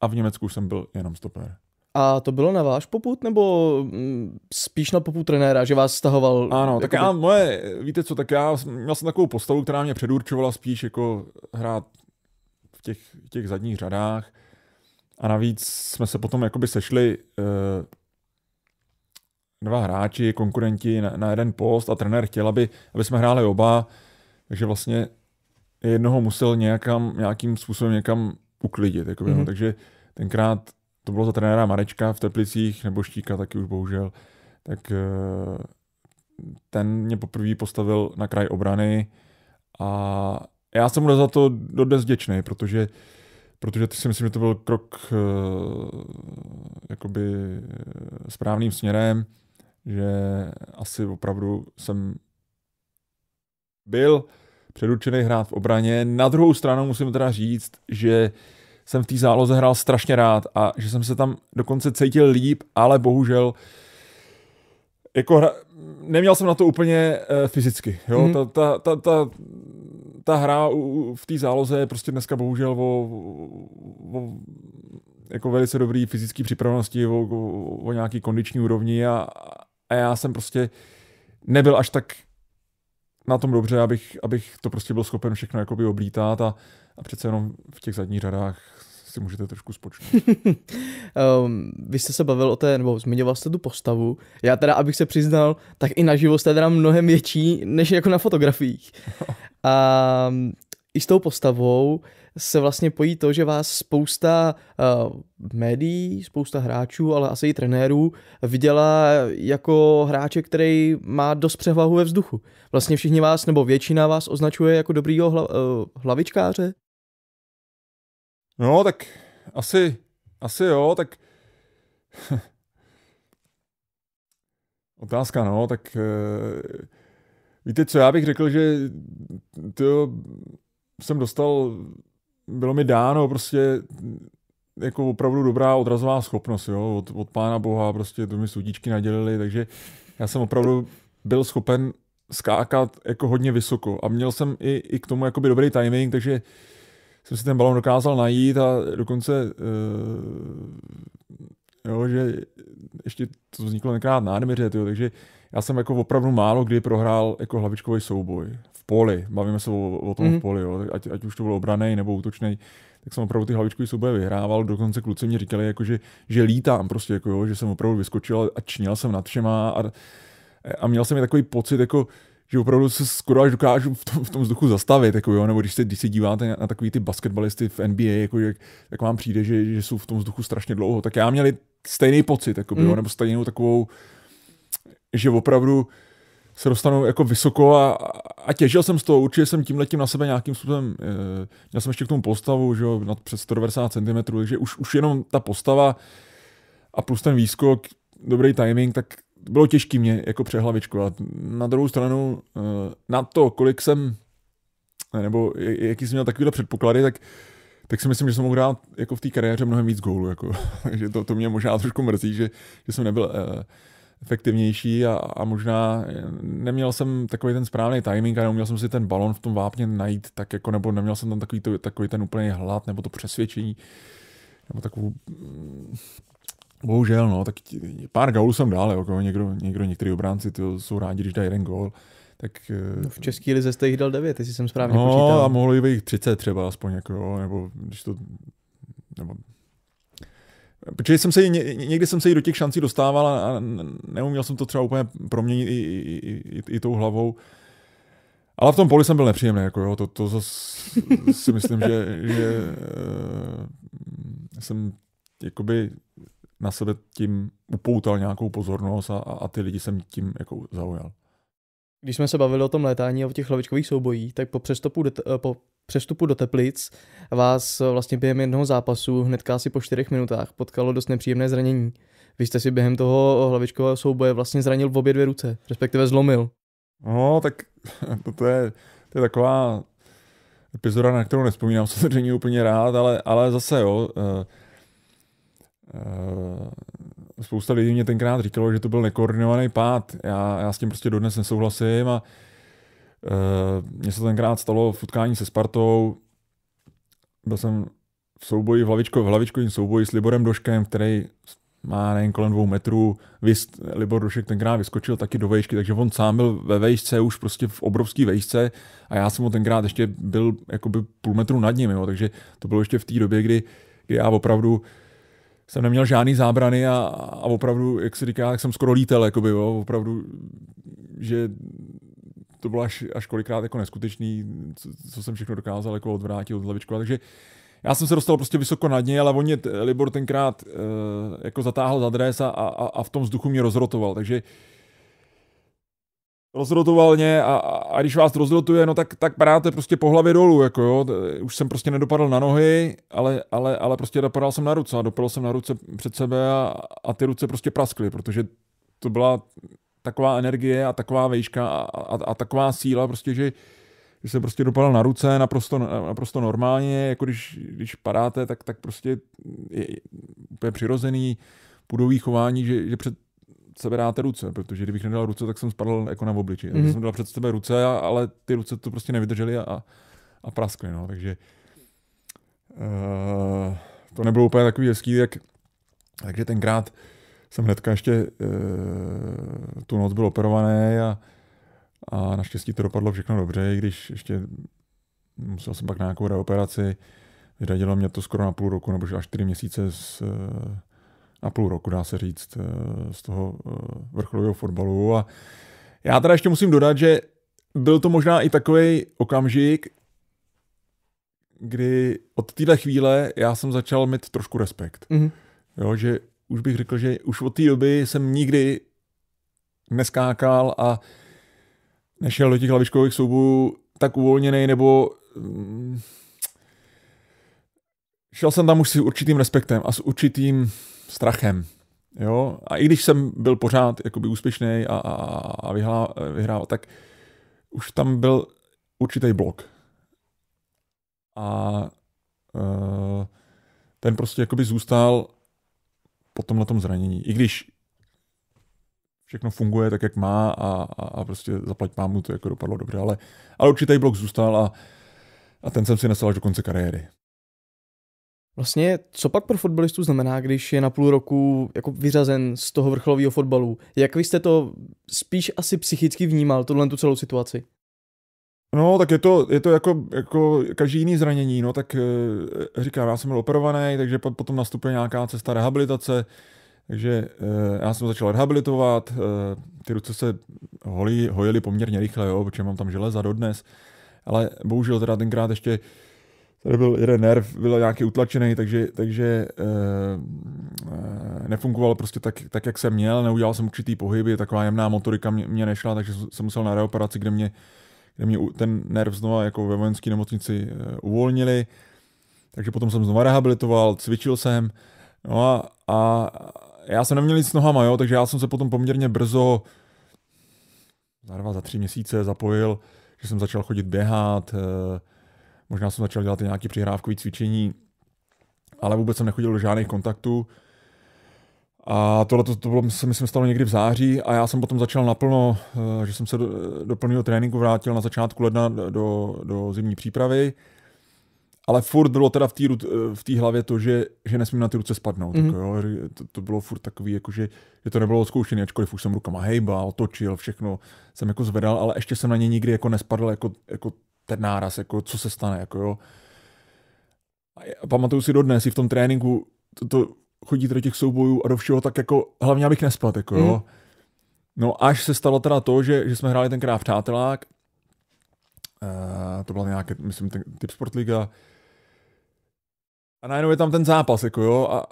a v Německu už jsem byl jenom stopér. A to bylo na váš poput, nebo mm, spíš na poput trenéra, že vás stahoval? Ano, tak jako... já moje, víte co, tak já měl jsem takovou postavu, která mě předurčovala spíš jako hrát v těch, těch zadních řadách. A navíc jsme se potom jakoby sešli, eh, dva hráči, konkurenti na, na jeden post a trenér chtěl, aby, aby jsme hráli oba, takže vlastně jednoho musel nějakam, nějakým způsobem někam uklidit. Jakoby, mm-hmm. no, takže tenkrát to bylo za trenéra Marečka v Teplicích, nebo Štíka taky už bohužel, tak eh, ten mě poprvé postavil na kraj obrany a já jsem mu za to dodnes vděčný, protože protože si myslím, že to byl krok eh, jakoby eh, správným směrem že asi opravdu jsem byl předurčený hrát v obraně. Na druhou stranu musím teda říct, že jsem v té záloze hrál strašně rád a že jsem se tam dokonce cítil líp, ale bohužel jako hra, neměl jsem na to úplně uh, fyzicky. Jo? Mm. Ta, ta, ta, ta, ta hra u, v té záloze je prostě dneska bohužel o, o jako velice dobrý fyzický připravenosti, o, o, o nějaký kondiční úrovni a, a já jsem prostě nebyl až tak na tom dobře, abych, abych to prostě byl schopen všechno jakoby oblítat a, a přece jenom v těch zadních řadách si můžete trošku spočnout. um, vy jste se bavil o té, nebo zmiňoval jste tu postavu. Já teda, abych se přiznal, tak i naživo jste teda mnohem větší, než jako na fotografiích. a ehm, i s tou postavou, se vlastně pojí to, že vás spousta uh, médií, spousta hráčů, ale asi i trenérů viděla jako hráče, který má dost převahu ve vzduchu. Vlastně všichni vás, nebo většina vás označuje jako dobrýho hla, uh, hlavičkáře? No, tak asi, asi jo, tak Otázka, no, tak uh, víte co, já bych řekl, že to jsem dostal bylo mi dáno prostě jako opravdu dobrá odrazová schopnost, jo, od, od pána boha, prostě to mi sudíčky nadělili, takže já jsem opravdu byl schopen skákat jako hodně vysoko a měl jsem i, i k tomu jakoby dobrý timing, takže jsem si ten balon dokázal najít a dokonce uh, jo, že ještě to vzniklo nekrát na Admiře, takže já jsem jako opravdu málo kdy prohrál jako hlavičkový souboj poli, bavíme se o, o tom mm. v mhm. poli, jo. Ať, ať už to bylo obraný nebo útočný, tak jsem opravdu ty hlavičkové souboje vyhrával. Dokonce kluci mi říkali, jako, že, že lítám prostě, jako, jo, že jsem opravdu vyskočil a čněl jsem nad všema a, a měl jsem i takový pocit, jako, že opravdu se skoro až dokážu v tom, v tom vzduchu zastavit, jako jo, nebo když se, když se díváte na, na takový ty basketbalisty v NBA, jako jak, tak vám přijde, že, že jsou v tom vzduchu strašně dlouho, tak já měl stejný pocit, jako mm. jo, mhm. nebo stejnou takovou, že opravdu se dostanu jako vysoko a, a těžil jsem z toho, určitě jsem tím letím na sebe nějakým způsobem, e, měl jsem ještě k tomu postavu, že jo, nad přes 190 cm, takže už, už jenom ta postava a plus ten výskok, dobrý timing, tak bylo těžký mě jako a Na druhou stranu, e, na to, kolik jsem, eh, nebo jaký jsem měl takovýhle předpoklady, tak tak si myslím, že jsem mohl dát jako v té kariéře mnohem víc gólů. Jako. Takže to, to mě možná trošku mrzí, že, že jsem nebyl eh, efektivnější a, a možná eh, neměl jsem takový ten správný timing a neuměl jsem si ten balon v tom vápně najít tak jako, nebo neměl jsem tam takový, to, takový ten úplný hlad nebo to přesvědčení, nebo takovou... Mm, bohužel, no, tak pár gaulů jsem dál, jako někdo, někdo, některý obránci tyjo, jsou rádi, když dají jeden gól, tak... Eh, no v České lize jste jich dal 9, jestli jsem správně no, počítal. No a mohlo jich 30 třeba aspoň, jako, nebo když to... Nebo Protože jsem se, ně, někdy jsem se i do těch šancí dostával a neuměl jsem to třeba úplně proměnit i, i, i, i tou hlavou. Ale v tom poli jsem byl nepříjemný, jako jo, to, to zase si myslím, že, že uh, jsem jakoby na sebe tím upoutal nějakou pozornost a, a ty lidi jsem tím jako zaujal. Když jsme se bavili o tom létání a o těch hlavičkových soubojích, tak po přestupu, det- po přestupu do Teplic vás vlastně během jednoho zápasu hnedka asi po čtyřech minutách potkalo dost nepříjemné zranění. Vy jste si během toho hlavičkového souboje vlastně zranil v obě dvě ruce, respektive zlomil. No, tak to, to, je, to je taková epizoda, na kterou nespomínám samozřejmě úplně rád, ale, ale zase jo, e, e, spousta lidí mě tenkrát říkalo, že to byl nekoordinovaný pád. Já, já s tím prostě dodnes nesouhlasím a Eh, mně se tenkrát stalo v utkání se Spartou, byl jsem v souboji, v, hlavičko, v lavičkovém souboji s Liborem Doškem, který má nejen kolem dvou metrů. Vyst, Libor Došek tenkrát vyskočil taky do vejšky, takže on sám byl ve vejšce, už prostě v obrovské vejšce a já jsem ho tenkrát ještě byl jakoby půl metru nad ním, jo, takže to bylo ještě v té době, kdy, kdy já opravdu jsem neměl žádný zábrany a, a opravdu, jak se říká, jak jsem skoro lítel, jakoby, jo, opravdu, že to bylo až, až kolikrát jako neskutečný, co, co jsem všechno dokázal jako odvrátit od hlavičku. Takže já jsem se dostal prostě vysoko nad něj, ale on mě Libor tenkrát uh, jako zatáhl za dres a, a, a v tom vzduchu mě rozrotoval, takže rozrotoval mě a, a, a když vás rozrotuje, no tak, tak padáte prostě po hlavě dolů, jako jo, už jsem prostě nedopadl na nohy, ale, ale, ale prostě dopadal jsem na ruce a dopadl jsem na ruce před sebe a, a ty ruce prostě praskly, protože to byla taková energie a taková vejška a, a, a taková síla, prostě, že, že jsem prostě dopadal na ruce naprosto, naprosto normálně, jako když, když padáte, tak, tak prostě je úplně přirozený půdový chování, že, že před sebe dáte ruce, protože kdybych nedal ruce, tak jsem spadl jako na obliči. Mm-hmm. jsem dal před sebe ruce, ale ty ruce to prostě nevydržely a, a praskly, no, takže uh, to nebylo úplně takový hezký, jak, takže tenkrát uh, jsem hnedka ještě e, tu noc byl operovaný a, a naštěstí to dopadlo všechno dobře, i když ještě musel jsem pak na nějakou reoperaci, vyradilo mě to skoro na půl roku, nebo až čtyři měsíce z, eh, na půl roku, dá se říct, eh, z toho vrcholového fotbalu. A já teda ještě musím dodat, že byl to možná i takový okamžik, kdy od téhle chvíle já jsem začal mít trošku respekt. Mm-hmm. Jo, že už bych řekl, že už od té doby jsem nikdy neskákal a nešel do těch lavičkových soubů tak uvolněný, nebo mm, šel jsem tam už s určitým respektem a s určitým strachem. Jo? A i když jsem byl pořád jakoby úspěšný a, a, a vyhlá, vyhrával, tak už tam byl určitý blok. A e, ten prostě jakoby zůstal potom na tom zranění. I když všechno funguje tak, jak má a, a, a prostě zaplať mu to jako dopadlo dobře, ale, ale určitý blok zůstal a, a ten jsem si nesel až do konce kariéry. Vlastně, co pak pro fotbalistu znamená, když je na půl roku jako vyřazen z toho vrcholového fotbalu? Jak vy jste to spíš asi psychicky vnímal, tuhle tu celou situaci? No, tak je to, je to jako, jako každý jiný zranění, no, tak eh, říkám, já jsem byl operovaný, takže potom nastupuje nějaká cesta rehabilitace, takže eh, já jsem začal rehabilitovat, eh, ty ruce se holí, hojily poměrně rychle, jo, protože mám tam železa dodnes, ale bohužel teda tenkrát ještě tady byl jeden nerv, byl nějaký utlačený, takže, takže e, nefungoval prostě tak, tak, jak jsem měl, neudělal jsem určitý pohyby, taková jemná motorika mě, mě nešla, takže jsem musel na reoperaci, kde mě kde mě ten nerv znova jako ve vojenské nemocnici eh, uvolnili. Takže potom jsem znova rehabilitoval, cvičil jsem. No a, a já jsem neměl nic s nohama, jo, takže já jsem se potom poměrně brzo, za dva, za tři měsíce zapojil, že jsem začal chodit běhat, eh, možná jsem začal dělat nějaké přihrávkové cvičení, ale vůbec jsem nechodil do žádných kontaktů. A tohle to, to bylo, se myslím stalo někdy v září a já jsem potom začal naplno, eh, že jsem se do, do plného tréninku vrátil na začátku ledna do, do zimní přípravy. Ale furt bylo teda v té eh, v hlavě to, že, že nesmím na ty ruce spadnout. Mm. Tak jako jo, to, to bylo furt takový, jako že, že to nebylo zkoušené, ačkoliv už jsem rukama hejbal, točil, všechno jsem jako zvedal, ale ještě jsem na ně nikdy jako nespadl jako, jako ten náraz, jako co se stane. Jako jo. A pamatuju si dodnes, i v tom tréninku, to, to chodit do těch soubojů a do všeho, tak jako hlavně abych nespat, jako jo. Mm. No až se stalo teda to, že, že jsme hráli tenkrát přátelák, uh, to byla nějaké, myslím, ten, typ Sportliga, a najednou je tam ten zápas, jako jo, a,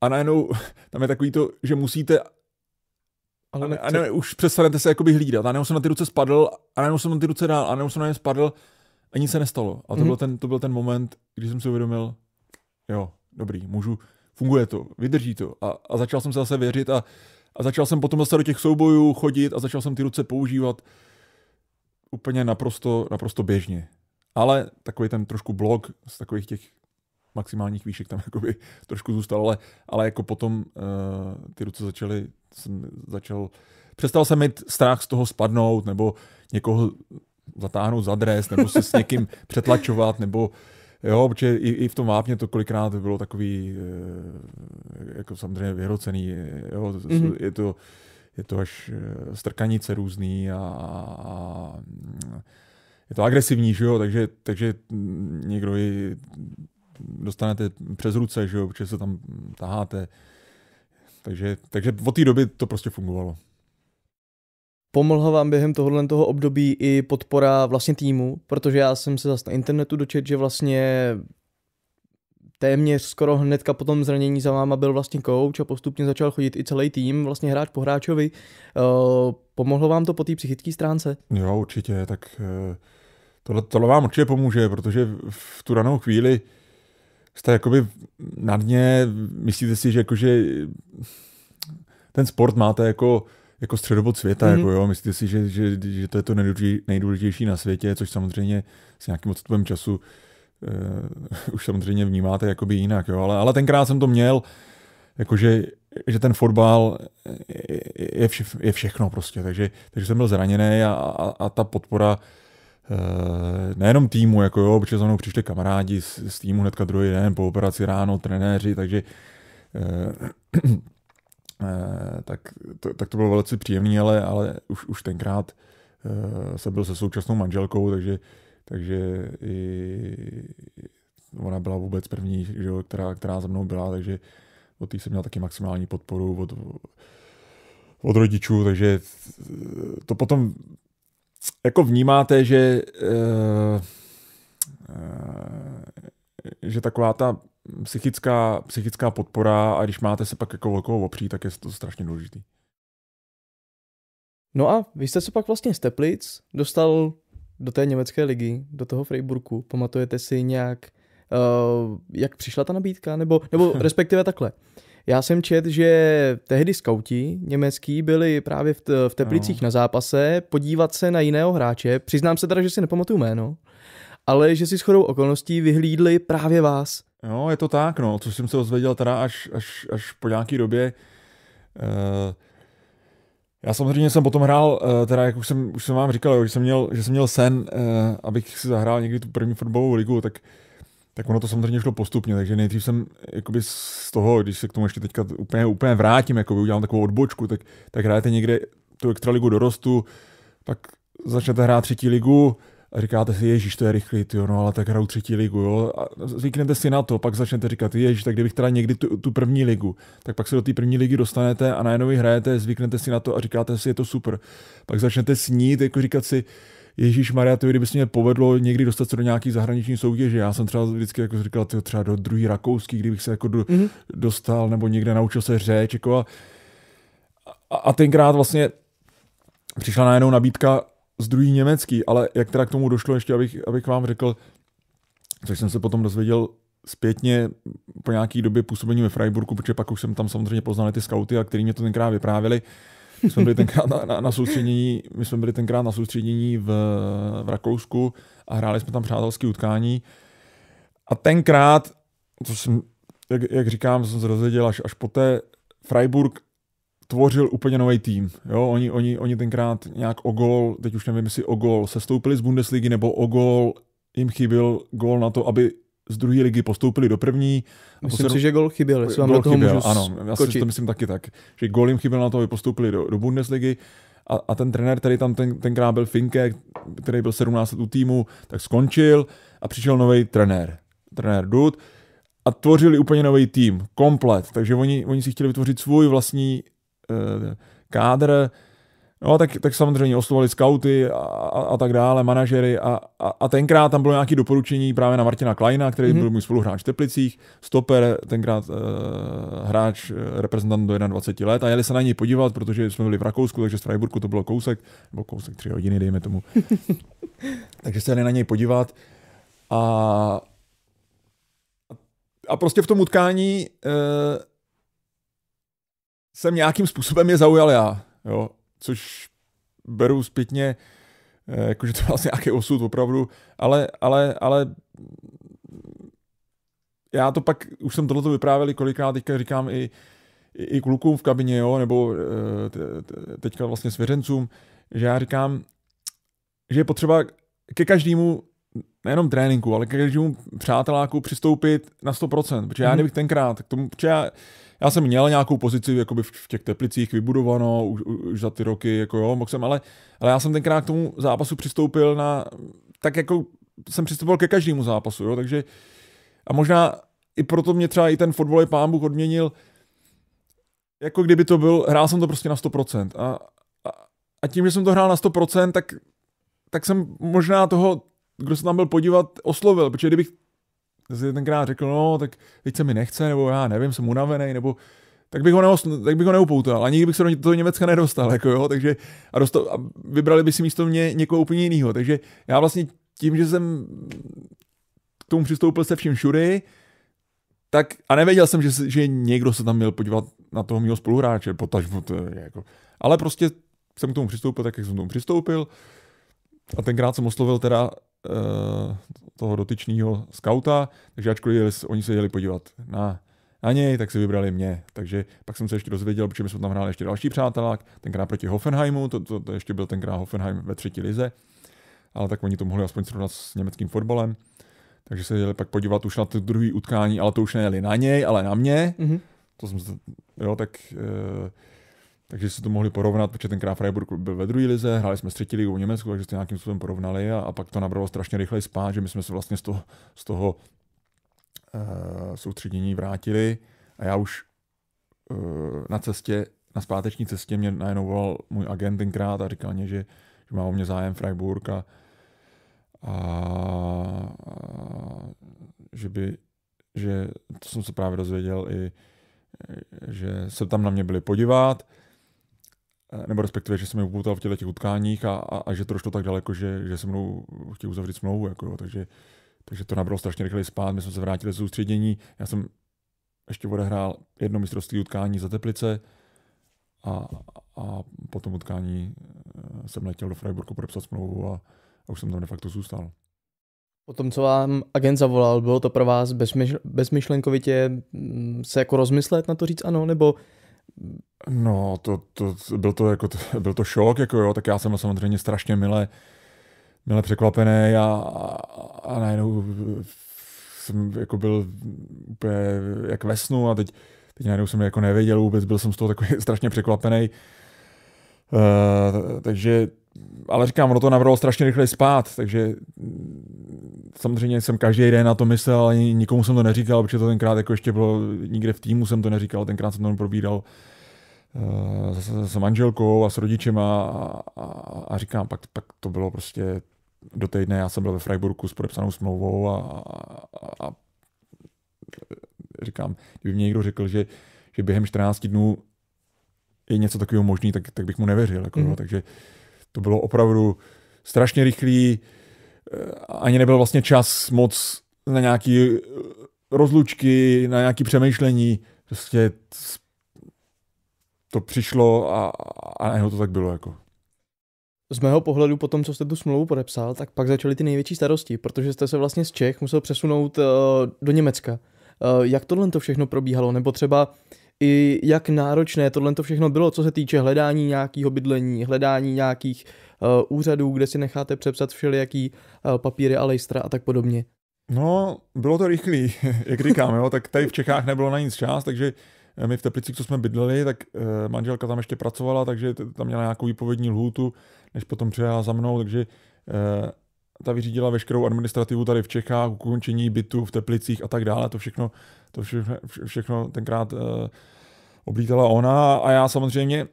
a najednou tam je takový to, že musíte ale a, ne, a ne, už přestanete se jakoby hlídat. A najednou jsem na ty ruce spadl, a najednou jsem na ty ruce dál, a najednou jsem na ně spadl a nic se nestalo. A to, mm byl ten, to byl ten moment, když jsem si uvědomil, jo, dobrý, můžu, funguje to, vydrží to. A, a začal jsem se zase věřit a, a začal jsem potom zase do těch soubojů chodit a začal jsem ty ruce používat úplně naprosto, naprosto běžně. Ale takový ten trošku blok z takových těch maximálních výšek tam jakoby trošku zůstal, ale, ale jako potom uh, ty ruce začaly, jsem začal, přestal jsem mít strach z toho spadnout, nebo někoho zatáhnout za dres, nebo se s někým přetlačovat, nebo Jo, protože i, i v tom vápně to kolikrát bylo takový, eh, jako samozřejmě vyhrocený, jo, mm-hmm. je to, je to až eh, strkanice různý a, a je to agresivní, že jo, takže, takže někdo ji dostanete přes ruce, že jo, protože se tam taháte. Takže, takže od té doby to prostě fungovalo. Pomohla vám během tohohle toho období i podpora vlastně týmu, protože já jsem se zase na internetu dočet, že vlastně téměř skoro hnedka po tom zranění za váma byl vlastně kouč, a postupně začal chodit i celý tým, vlastně hráč po hráčovi. Eh, pomohlo vám to po té psychické stránce? Jo, určitě, tak eh, tohle, tohle vám určitě pomůže, protože v tu ranou chvíli jste jakoby na dně, myslíte si, že jakože ten sport máte jako jako středobod světa, mm-hmm. jako jo, myslíte si, že, že, že to je to nejdůležitější na světě, což samozřejmě s nějakým odstupem času uh, už samozřejmě vnímáte jakoby jinak, jo, ale, ale tenkrát jsem to měl, jakože že ten fotbal je, vše, je všechno prostě, takže, takže jsem byl zraněný a, a, a ta podpora uh, nejenom týmu, jako jo, protože za mnou přišli kamarádi z, z týmu hnedka druhý den po operaci ráno, trenéři, takže uh, Eh, tak, to, tak to bylo velice příjemné, ale, ale už, už tenkrát eh, jsem byl se současnou manželkou, takže, takže i, ona byla vůbec první, že která, která za mnou byla, takže od té jsem měl taky maximální podporu od, od rodičů, takže eh, to potom jako vnímáte, že, že taková ta psychická, psychická podpora a když máte se pak jako velkou opří, tak je to strašně důležitý. No a vy jste se pak vlastně z Teplic dostal do té německé ligy, do toho Freiburgu. Pamatujete si nějak, uh, jak přišla ta nabídka? Nebo, nebo respektive takhle. Já jsem čet, že tehdy skauti německý byli právě v, v Teplicích no. na zápase podívat se na jiného hráče. Přiznám se teda, že si nepamatuju jméno, ale že si chodou okolností vyhlídli právě vás. Jo, je to tak, no, co jsem se dozvěděl teda až, až, až po nějaký době. Eh, já samozřejmě jsem potom hrál, eh, teda jak už jsem, už jsem vám říkal, že, jsem měl, že jsem měl sen, eh, abych si zahrál někdy tu první fotbalovou ligu, tak, tak ono to samozřejmě šlo postupně, takže nejdřív jsem jakoby z toho, když se k tomu ještě teďka úplně, úplně vrátím, jakoby udělám takovou odbočku, tak, tak hrajete někde tu extraligu dorostu, pak začnete hrát třetí ligu, a říkáte si, Ježíš, to je rychlý, jo, no ale tak hrajou třetí ligu, jo. A zvyknete si na to, pak začnete říkat, Ježíš, tak kdybych teda někdy tu, tu první ligu, tak pak se do té první ligy dostanete a najednou hrajete, zvyknete si na to a říkáte si, je to super. Pak začnete snít, jako říkat si, Ježíš Maria, to kdyby se mě povedlo někdy dostat se do nějaký zahraniční soutěže. Já jsem třeba vždycky jako říkal, tyjo, třeba do druhý rakouský, kdybych se jako do, mm-hmm. dostal nebo někde naučil se řeč. Jako a, a, a tenkrát vlastně přišla najednou nabídka z druhý německý, ale jak teda k tomu došlo ještě, abych, abych vám řekl, což jsem se potom dozvěděl zpětně po nějaké době působení ve Freiburgu, protože pak už jsem tam samozřejmě poznal ty skauty, a který mě to tenkrát vyprávěli. My jsme byli tenkrát na, na, na soustředění, my jsme byli tenkrát na soustředění v, v Rakousku a hráli jsme tam přátelské utkání. A tenkrát, co jsem, jak, jak říkám, jsem se dozvěděl až, až poté, Freiburg tvořil úplně nový tým. Jo, oni, oni, oni tenkrát nějak o gol, teď už nevím, jestli o gol sestoupili z Bundesligy, nebo o gol jim chyběl gol na to, aby z druhé ligy postoupili do první. Myslím si, že gol chyběl, jestli vám gol do toho chyběl, můžu Ano, já si to myslím taky tak, že gol jim chyběl na to, aby postoupili do, do Bundesligy. A, a ten trenér, který tam ten, tenkrát byl Finke, který byl 17 let u týmu, tak skončil a přišel nový trenér, trenér Dud a tvořili úplně nový tým, komplet. Takže oni, oni si chtěli vytvořit svůj vlastní Eh, kádr, No, tak, tak samozřejmě oslovali skauty a, a, a tak dále, manažery a, a, a tenkrát tam bylo nějaké doporučení právě na Martina Kleina, který mm-hmm. byl můj spoluhráč v Teplicích, stoper, tenkrát uh, hráč, eh, reprezentant do 21 let a jeli se na něj podívat, protože jsme byli v Rakousku, takže z Freiburgu to bylo kousek, nebo kousek tři hodiny, dejme tomu. takže se jeli na něj podívat a a prostě v tom utkání uh, jsem nějakým způsobem je zaujal já, jo, což beru zpětně, eh, jakože to byl vlastně nějaký osud opravdu, ale, ale, ale já to pak, už jsem tohleto vyprávěl kolikrát, teďka říkám i, i, i klukům v kabině, jo, nebo eh, teďka vlastně svěřencům, že já říkám, že je potřeba ke každému nejenom tréninku, ale ke každému přáteláku přistoupit na 100%, protože já mhm. kdybych tenkrát, k tomu, protože já, já jsem měl nějakou pozici jakoby v těch teplicích vybudovanou už, už za ty roky, jako jo, mohl jsem, ale, ale já jsem tenkrát k tomu zápasu přistoupil na, tak jako jsem přistupoval ke každému zápasu, jo, takže a možná i proto mě třeba i ten fotbalový pán Bůh odměnil, jako kdyby to byl, hrál jsem to prostě na 100% a, a, a tím, že jsem to hrál na 100%, tak, tak jsem možná toho, kdo se tam byl podívat, oslovil, protože kdybych tenkrát řekl, no, tak teď se mi nechce, nebo já nevím, jsem unavený, nebo tak bych, ho neos, tak bych ho neupoutal. A nikdy bych se do toho Německa nedostal. Jako jo, takže, a, dostal, a vybrali by si místo mě někoho úplně jiného. Takže já vlastně tím, že jsem k tomu přistoupil se vším všudy, tak a nevěděl jsem, že, že někdo se tam měl podívat na toho mého spoluhráče, potažmo to je jako. Ale prostě jsem k tomu přistoupil tak, jak jsem k tomu přistoupil. A tenkrát jsem oslovil teda uh, toho dotyčného skauta, takže ačkoliv jeli, oni se jeli podívat na, na něj, tak si vybrali mě. Takže pak jsem se ještě dozvěděl, protože my jsme tam hráli ještě další přátelák, tenkrát proti Hoffenheimu, to, to, to ještě byl tenkrát Hoffenheim ve třetí lize, ale tak oni to mohli aspoň srovnat s německým fotbalem. Takže se jeli pak podívat už na to druhé utkání, ale to už nejeli na něj, ale na mě. Mm-hmm. To jsem, jo, tak... E, takže si to mohli porovnat, protože tenkrát Freiburg byl ve druhé lize, hráli jsme s třetí ligou v Německu, takže to nějakým způsobem porovnali a, a pak to nabralo strašně rychle spát, že my jsme se vlastně z toho, z toho uh, soustředění vrátili a já už uh, na cestě, na zpáteční cestě mě najednou volal můj agent tenkrát a říkal mě, že, že má o mě zájem Freiburg a, a, a že by, že to jsem se právě dozvěděl i, že se tam na mě byli podívat, Eh, nebo respektive, že jsem je upoutal v těle těch utkáních a, a, a že to došlo tak daleko, že, že se mnou chtěl uzavřít smlouvu. Jako, takže, takže to nabralo strašně rychle spát. My jsme se vrátili ze soustředění. Já jsem ještě odehrál jedno mistrovství utkání za Teplice a, a po tom utkání eh, jsem letěl do Freiburgu podepsat smlouvu a, a už jsem tam de facto zůstal. O tom, co vám agent zavolal, bylo to pro vás bezmyšlenkovitě mm, se jako rozmyslet na to říct ano, nebo No, to, to, byl, to jako, byl to šok, jako jo, tak já jsem samozřejmě strašně milé, milé překvapený a, a najednou jsem jako byl úplně jak ve snu a teď, teď najednou jsem jako nevěděl vůbec, byl jsem z toho takový strašně překvapený. Uh, takže ale říkám, ono to nabralo strašně rychle spát, takže samozřejmě jsem každý den na to myslel, ale nikomu jsem to neříkal, protože to tenkrát jako ještě bylo, nikde v týmu jsem to neříkal, tenkrát jsem to probíral uh, s, s manželkou a s rodičema a, a, a říkám, pak, pak to bylo prostě do týdne, já jsem byl ve Freiburgu s podepsanou smlouvou a, a, a říkám, kdyby mě někdo řekl, že, že během 14 dnů je něco takového možný, tak, tak bych mu nevěřil. Jako, mm. takže uh, to bylo opravdu strašně rychlý, eh, ani nebyl vlastně čas moc na nějaký eh, rozlučky, na nějaké přemýšlení. Prostě to přišlo a, a jeho to tak bylo. Jako. Z mého pohledu, po tom, co jste tu smlouvu podepsal, tak pak začaly ty největší starosti, protože jste se vlastně z Čech musel přesunout uh, do Německa. Uh, jak tohle to všechno probíhalo? Nebo třeba i jak náročné tohle to všechno bylo, co se týče hledání nějakého bydlení, hledání nějakých uh, úřadů, kde si necháte přepsat všelijaký uh, papíry a lejstra a tak podobně. No, bylo to rychlý, jak říkám, jo, tak tady v Čechách nebylo na nic čas, takže eh, my v Teplicích, co jsme bydleli, tak uh, manželka tam ještě pracovala, takže tam měla nějakou výpovědní lhůtu, než potom přijela za mnou, takže uh, ta vyřídila veškerou administrativu tady v Čechách, ukončení bytu v Teplicích a tak dále, to všechno to všechno, všechno tenkrát uh, oblítala ona a já samozřejmě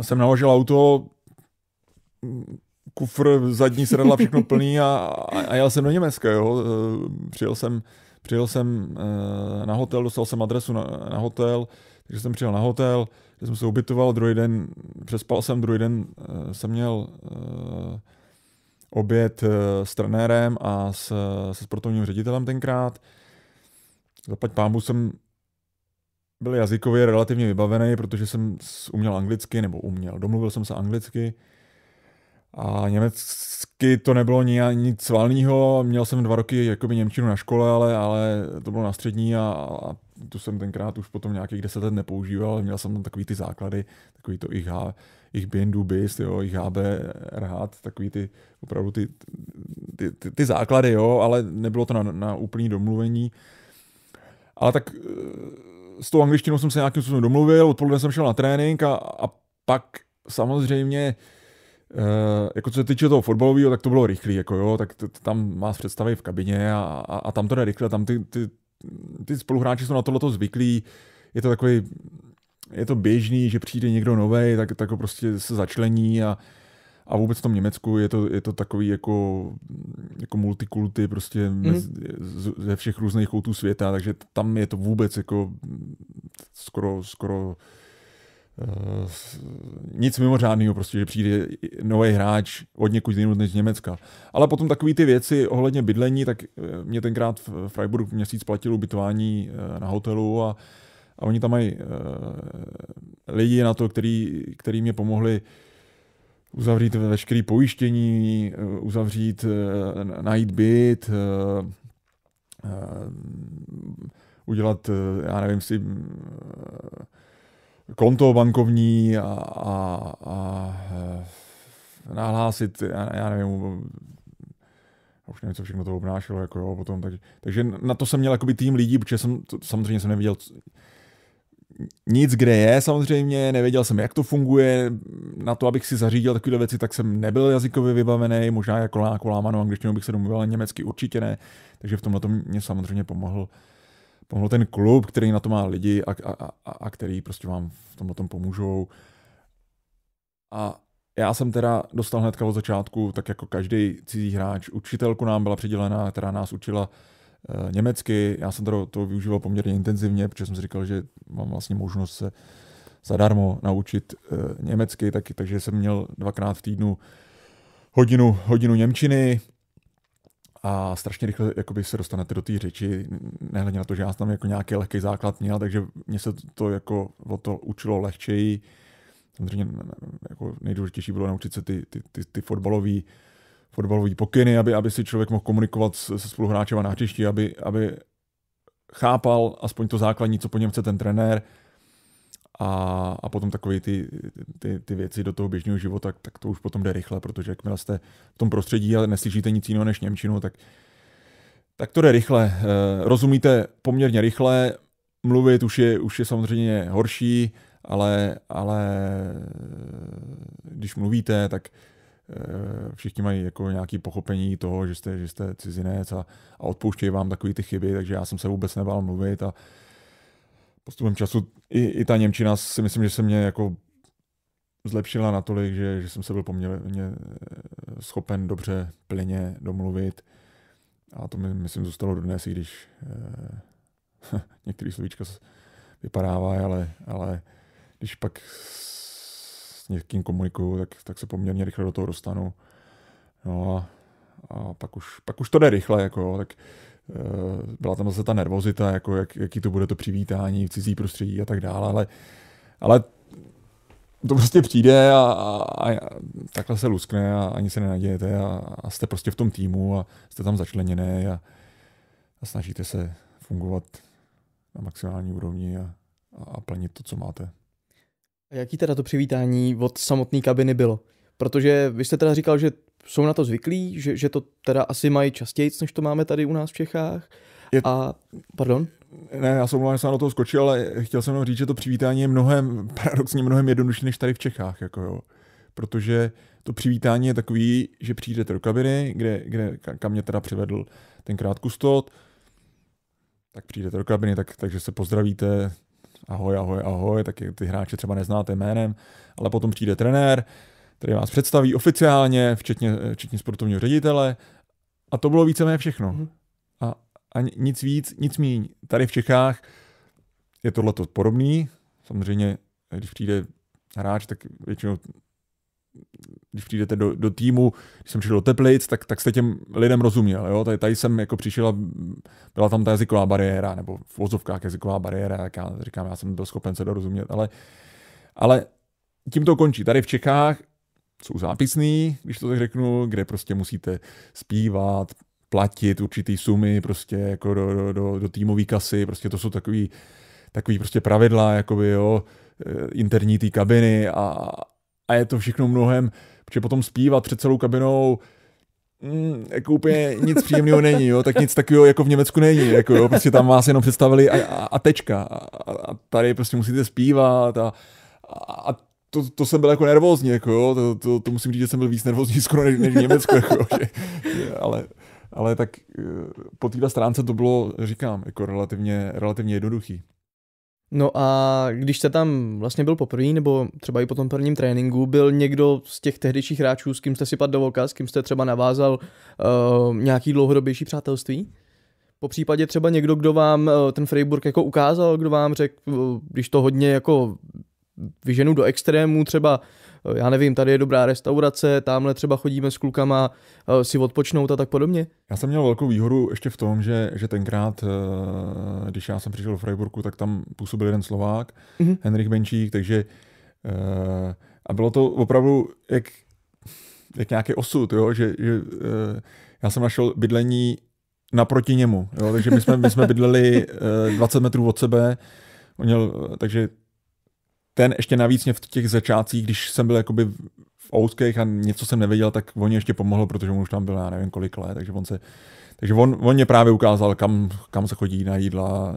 jsem naložil auto, mm, kufr, zadní sedadla, všechno plný a, a jel jsem do Německa, jo. Eh, přijel jsem, přijel jsem eh, na hotel, dostal jsem adresu na, na hotel, takže jsem přijel na hotel, kde jsem se ubytoval, druhý den, přespal jsem, druhý den jsem měl oběd s trenérem a s, se sportovním ředitelem tenkrát, Zapať pámu jsem byl jazykově relativně vybavený, protože jsem uměl anglicky, nebo uměl, domluvil jsem se anglicky. A německy to nebylo nic valného, měl jsem dva roky jakoby Němčinu na škole, ale, ale to bylo na střední a, a tu jsem tenkrát už potom nějakých deset let nepoužíval, měl jsem tam takový ty základy, takový to ich, ich bin, du bist, jo, ich habe, erhat, takový ty opravdu ty, ty, ty, ty základy, jo, ale nebylo to na, na úplný domluvení. Ale tak eh, s tou angličtinou jsem se nějakým způsobem domluvil, odpoledne jsem šel na trénink a, a pak samozřejmě eh, jako co se týče toho fotbalového, tak to bylo rychlý, jako jo, tak tam máš představy v kabině a, a, a tam to jde rychle, tam ty, ty, ty spoluhráči jsou na tohleto zvyklí, je to takový, je to běžný, že přijde někdo nový, tak, tak ho prostě se začlení a, a vůbec v tom Německu je to, je to takový jako, jako multikulty prostě mm. mez, ze všech různých koutů světa, takže tam je to vůbec jako skoro, skoro uh, nic mimořádného, prostě, že přijde nový hráč od někud jiného než Německa. Ale potom takové ty věci ohledně bydlení, tak eh, mě tenkrát v Freiburg měsíc platil ubytování eh, na hotelu a, a oni tam mají uh, lidi na to, který, který mě pomohli uh, uzavřít veškeré pojištění, eh, uzavřít, eh, najít byt, eh, udělat, já nevím, si konto bankovní a, a, a nahlásit, já, nevím, už nevím, co všechno to obnášelo, jako jo, potom, tak, takže na to jsem měl jakoby tým lidí, protože jsem, to, samozřejmě jsem neviděl, nic, kde je samozřejmě, nevěděl jsem, jak to funguje, na to, abych si zařídil takové věci, tak jsem nebyl jazykově vybavený, možná jako nějakou lámanou angličtinu bych se domluvil, ale německy určitě ne, takže v tomhle tom mě samozřejmě pomohl, pomohl ten klub, který na to má lidi a, a, a, a který prostě vám v tomhle tom pomůžou. A já jsem teda dostal hnedka od začátku, tak jako každý cizí hráč, učitelku nám byla přidělená, která nás učila uh, Eh, německy. Já jsem to, to využíval poměrně intenzivně, protože jsem si říkal, že mám vlastně možnost se zadarmo naučit eh, německy, tak, takže jsem měl dvakrát v týdnu hodinu, hodinu Němčiny a strašně rychle jakoby, se dostanete do té řeči, nehledně na to, že já tam jako nějaký lehký základ měl, takže mě se to, to jako o to učilo lehčeji. Samozřejmě jako nejdůležitější bylo naučit se ty, ty, ty, ty fotbalové fotbalové pokyny, aby, aby si člověk mohl komunikovat se spoluhráčem na hřišti, aby, aby chápal aspoň to základní, co po něm chce ten trenér a, a potom takové ty, ty, ty věci do toho běžného života, tak, tak to už potom jde rychle, protože jakmile jste v tom prostředí a neslyšíte nic jiného než Němčinu, tak, tak to jde rychle. Eh, rozumíte poměrně rychle, mluvit už je, už je samozřejmě horší, ale, ale eh, když mluvíte, tak Eh, všichni mají jako nějaké pochopení toho, že jste, že jste cizinec a, a odpouštějí vám takové ty chyby, takže já jsem se vůbec nebál mluvit a postupem času i, i ta Němčina si myslím, že se mě jako zlepšila natolik, že, že jsem se byl poměrně eh, schopen dobře plně domluvit a to mi myslím zůstalo dnes, i když eh, některý slovíčka vypadávají, ale, ale když pak někým vlastně komunikuju, tak, tak se poměrně rychle do toho dostanu. No a, a pak, už, pak už to jde rychle, jako, tak e, byla tam zase ta nervozita, jako jak, jaký to bude to přivítání v cizí prostředí a tak dále, ale, ale to prostě přijde a, a, a takhle se luskne a ani se nenadějete a, a jste prostě v tom týmu a jste tam začleněné a, a snažíte se fungovat na maximální úrovni a, a, a plnit to, co máte. A jaký teda to přivítání od samotné kabiny bylo? Protože vy jste teda říkal, že jsou na to zvyklí, že, že to teda asi mají častěji, než to máme tady u nás v Čechách. Je... A, pardon? Ne, já se na že jsem do skočil, ale chtěl jsem jenom říct, že to přivítání je mnohem, paradoxně mnohem jednodušší než tady v Čechách, jako jo. Protože to přivítání je takový, že přijdete do kabiny, kde, kde kam mě teda přivedl tenkrát kustot, tak přijdete do kabiny, tak, takže se pozdravíte, ahoj, ahoj, ahoj, tak ty hráče třeba neznáte jménem, ale potom přijde trenér, který vás představí oficiálně, včetně, eh, včetně sportovního ředitele a to bylo víceméně všechno. Mm-hmm. A, a nic víc, nic míň. Tady v Čechách je tohle podobný, samozřejmě eh, když přijde hráč, tak většinou když přijdete do, do týmu, když jsem přišel do Teplic, tak, tak jste těm lidem rozuměl. Jo? Tady, tady jsem jako přišel a byla tam ta jazyková bariéra, nebo v vozovkách jazyková bariéra, tak já říkám, já jsem byl schopen se dorozumět, ale, ale tím to končí. Tady v Čechách jsou zápisný, když to tak řeknu, kde prostě musíte zpívat, platit určitý sumy prostě jako do, do, do, do týmové kasy, prostě to jsou takový, takový prostě pravidla, jakoby jo, eh, interní té kabiny a, a je to všechno mnohem, protože potom zpívat před celou kabinou, mm, jako úplně nic příjemného není, jo, tak nic takového jako v Německu není, jako jo, prostě tam vás jenom představili a, a, a tečka. A, a tady prostě musíte zpívat a, a, a to, to jsem byl jako nervózní, jako jo, to, to, to musím říct, že jsem byl víc nervózní skoro než, než v Německu, jako, že, ale, ale tak eh, po této stránce to bylo, říkám, jako relativně, relativně jednoduchý. No a když jste tam vlastně byl poprvé, nebo třeba i po tom prvním tréninku, byl někdo z těch tehdejších hráčů, s kým jste si padl do oka, s kým jste třeba navázal uh, nějaký dlouhodobější přátelství? Po případě třeba někdo, kdo vám uh, ten Freiburg jako ukázal, kdo vám řekl, uh, když to hodně jako vyženu do extrému, třeba Eh, já nevím, tady je dobrá restaurace, tamhle třeba chodíme s klukama eh, si odpočnout a tak podobně? Já jsem měl velkou výhodu ještě v tom, že, že tenkrát, eh, když já jsem přišel do Freiburgu, tak tam působil jeden Slovák, mm-hmm. Henrik Benčík, takže a bylo to opravdu jak, jak nějaký osud, jo? že, že já jsem našel bydlení naproti němu, jo? takže my jsme, my jsme bydleli 20 metrů od sebe, On měl, takže ten ještě navíc mě v těch začátcích, když jsem byl jakoby v Ouskech a něco jsem nevěděl, tak on mě ještě pomohl, protože on už tam byl, já nevím kolik let, takže on se takže on, on mě právě ukázal, kam, kam se chodí na jídla,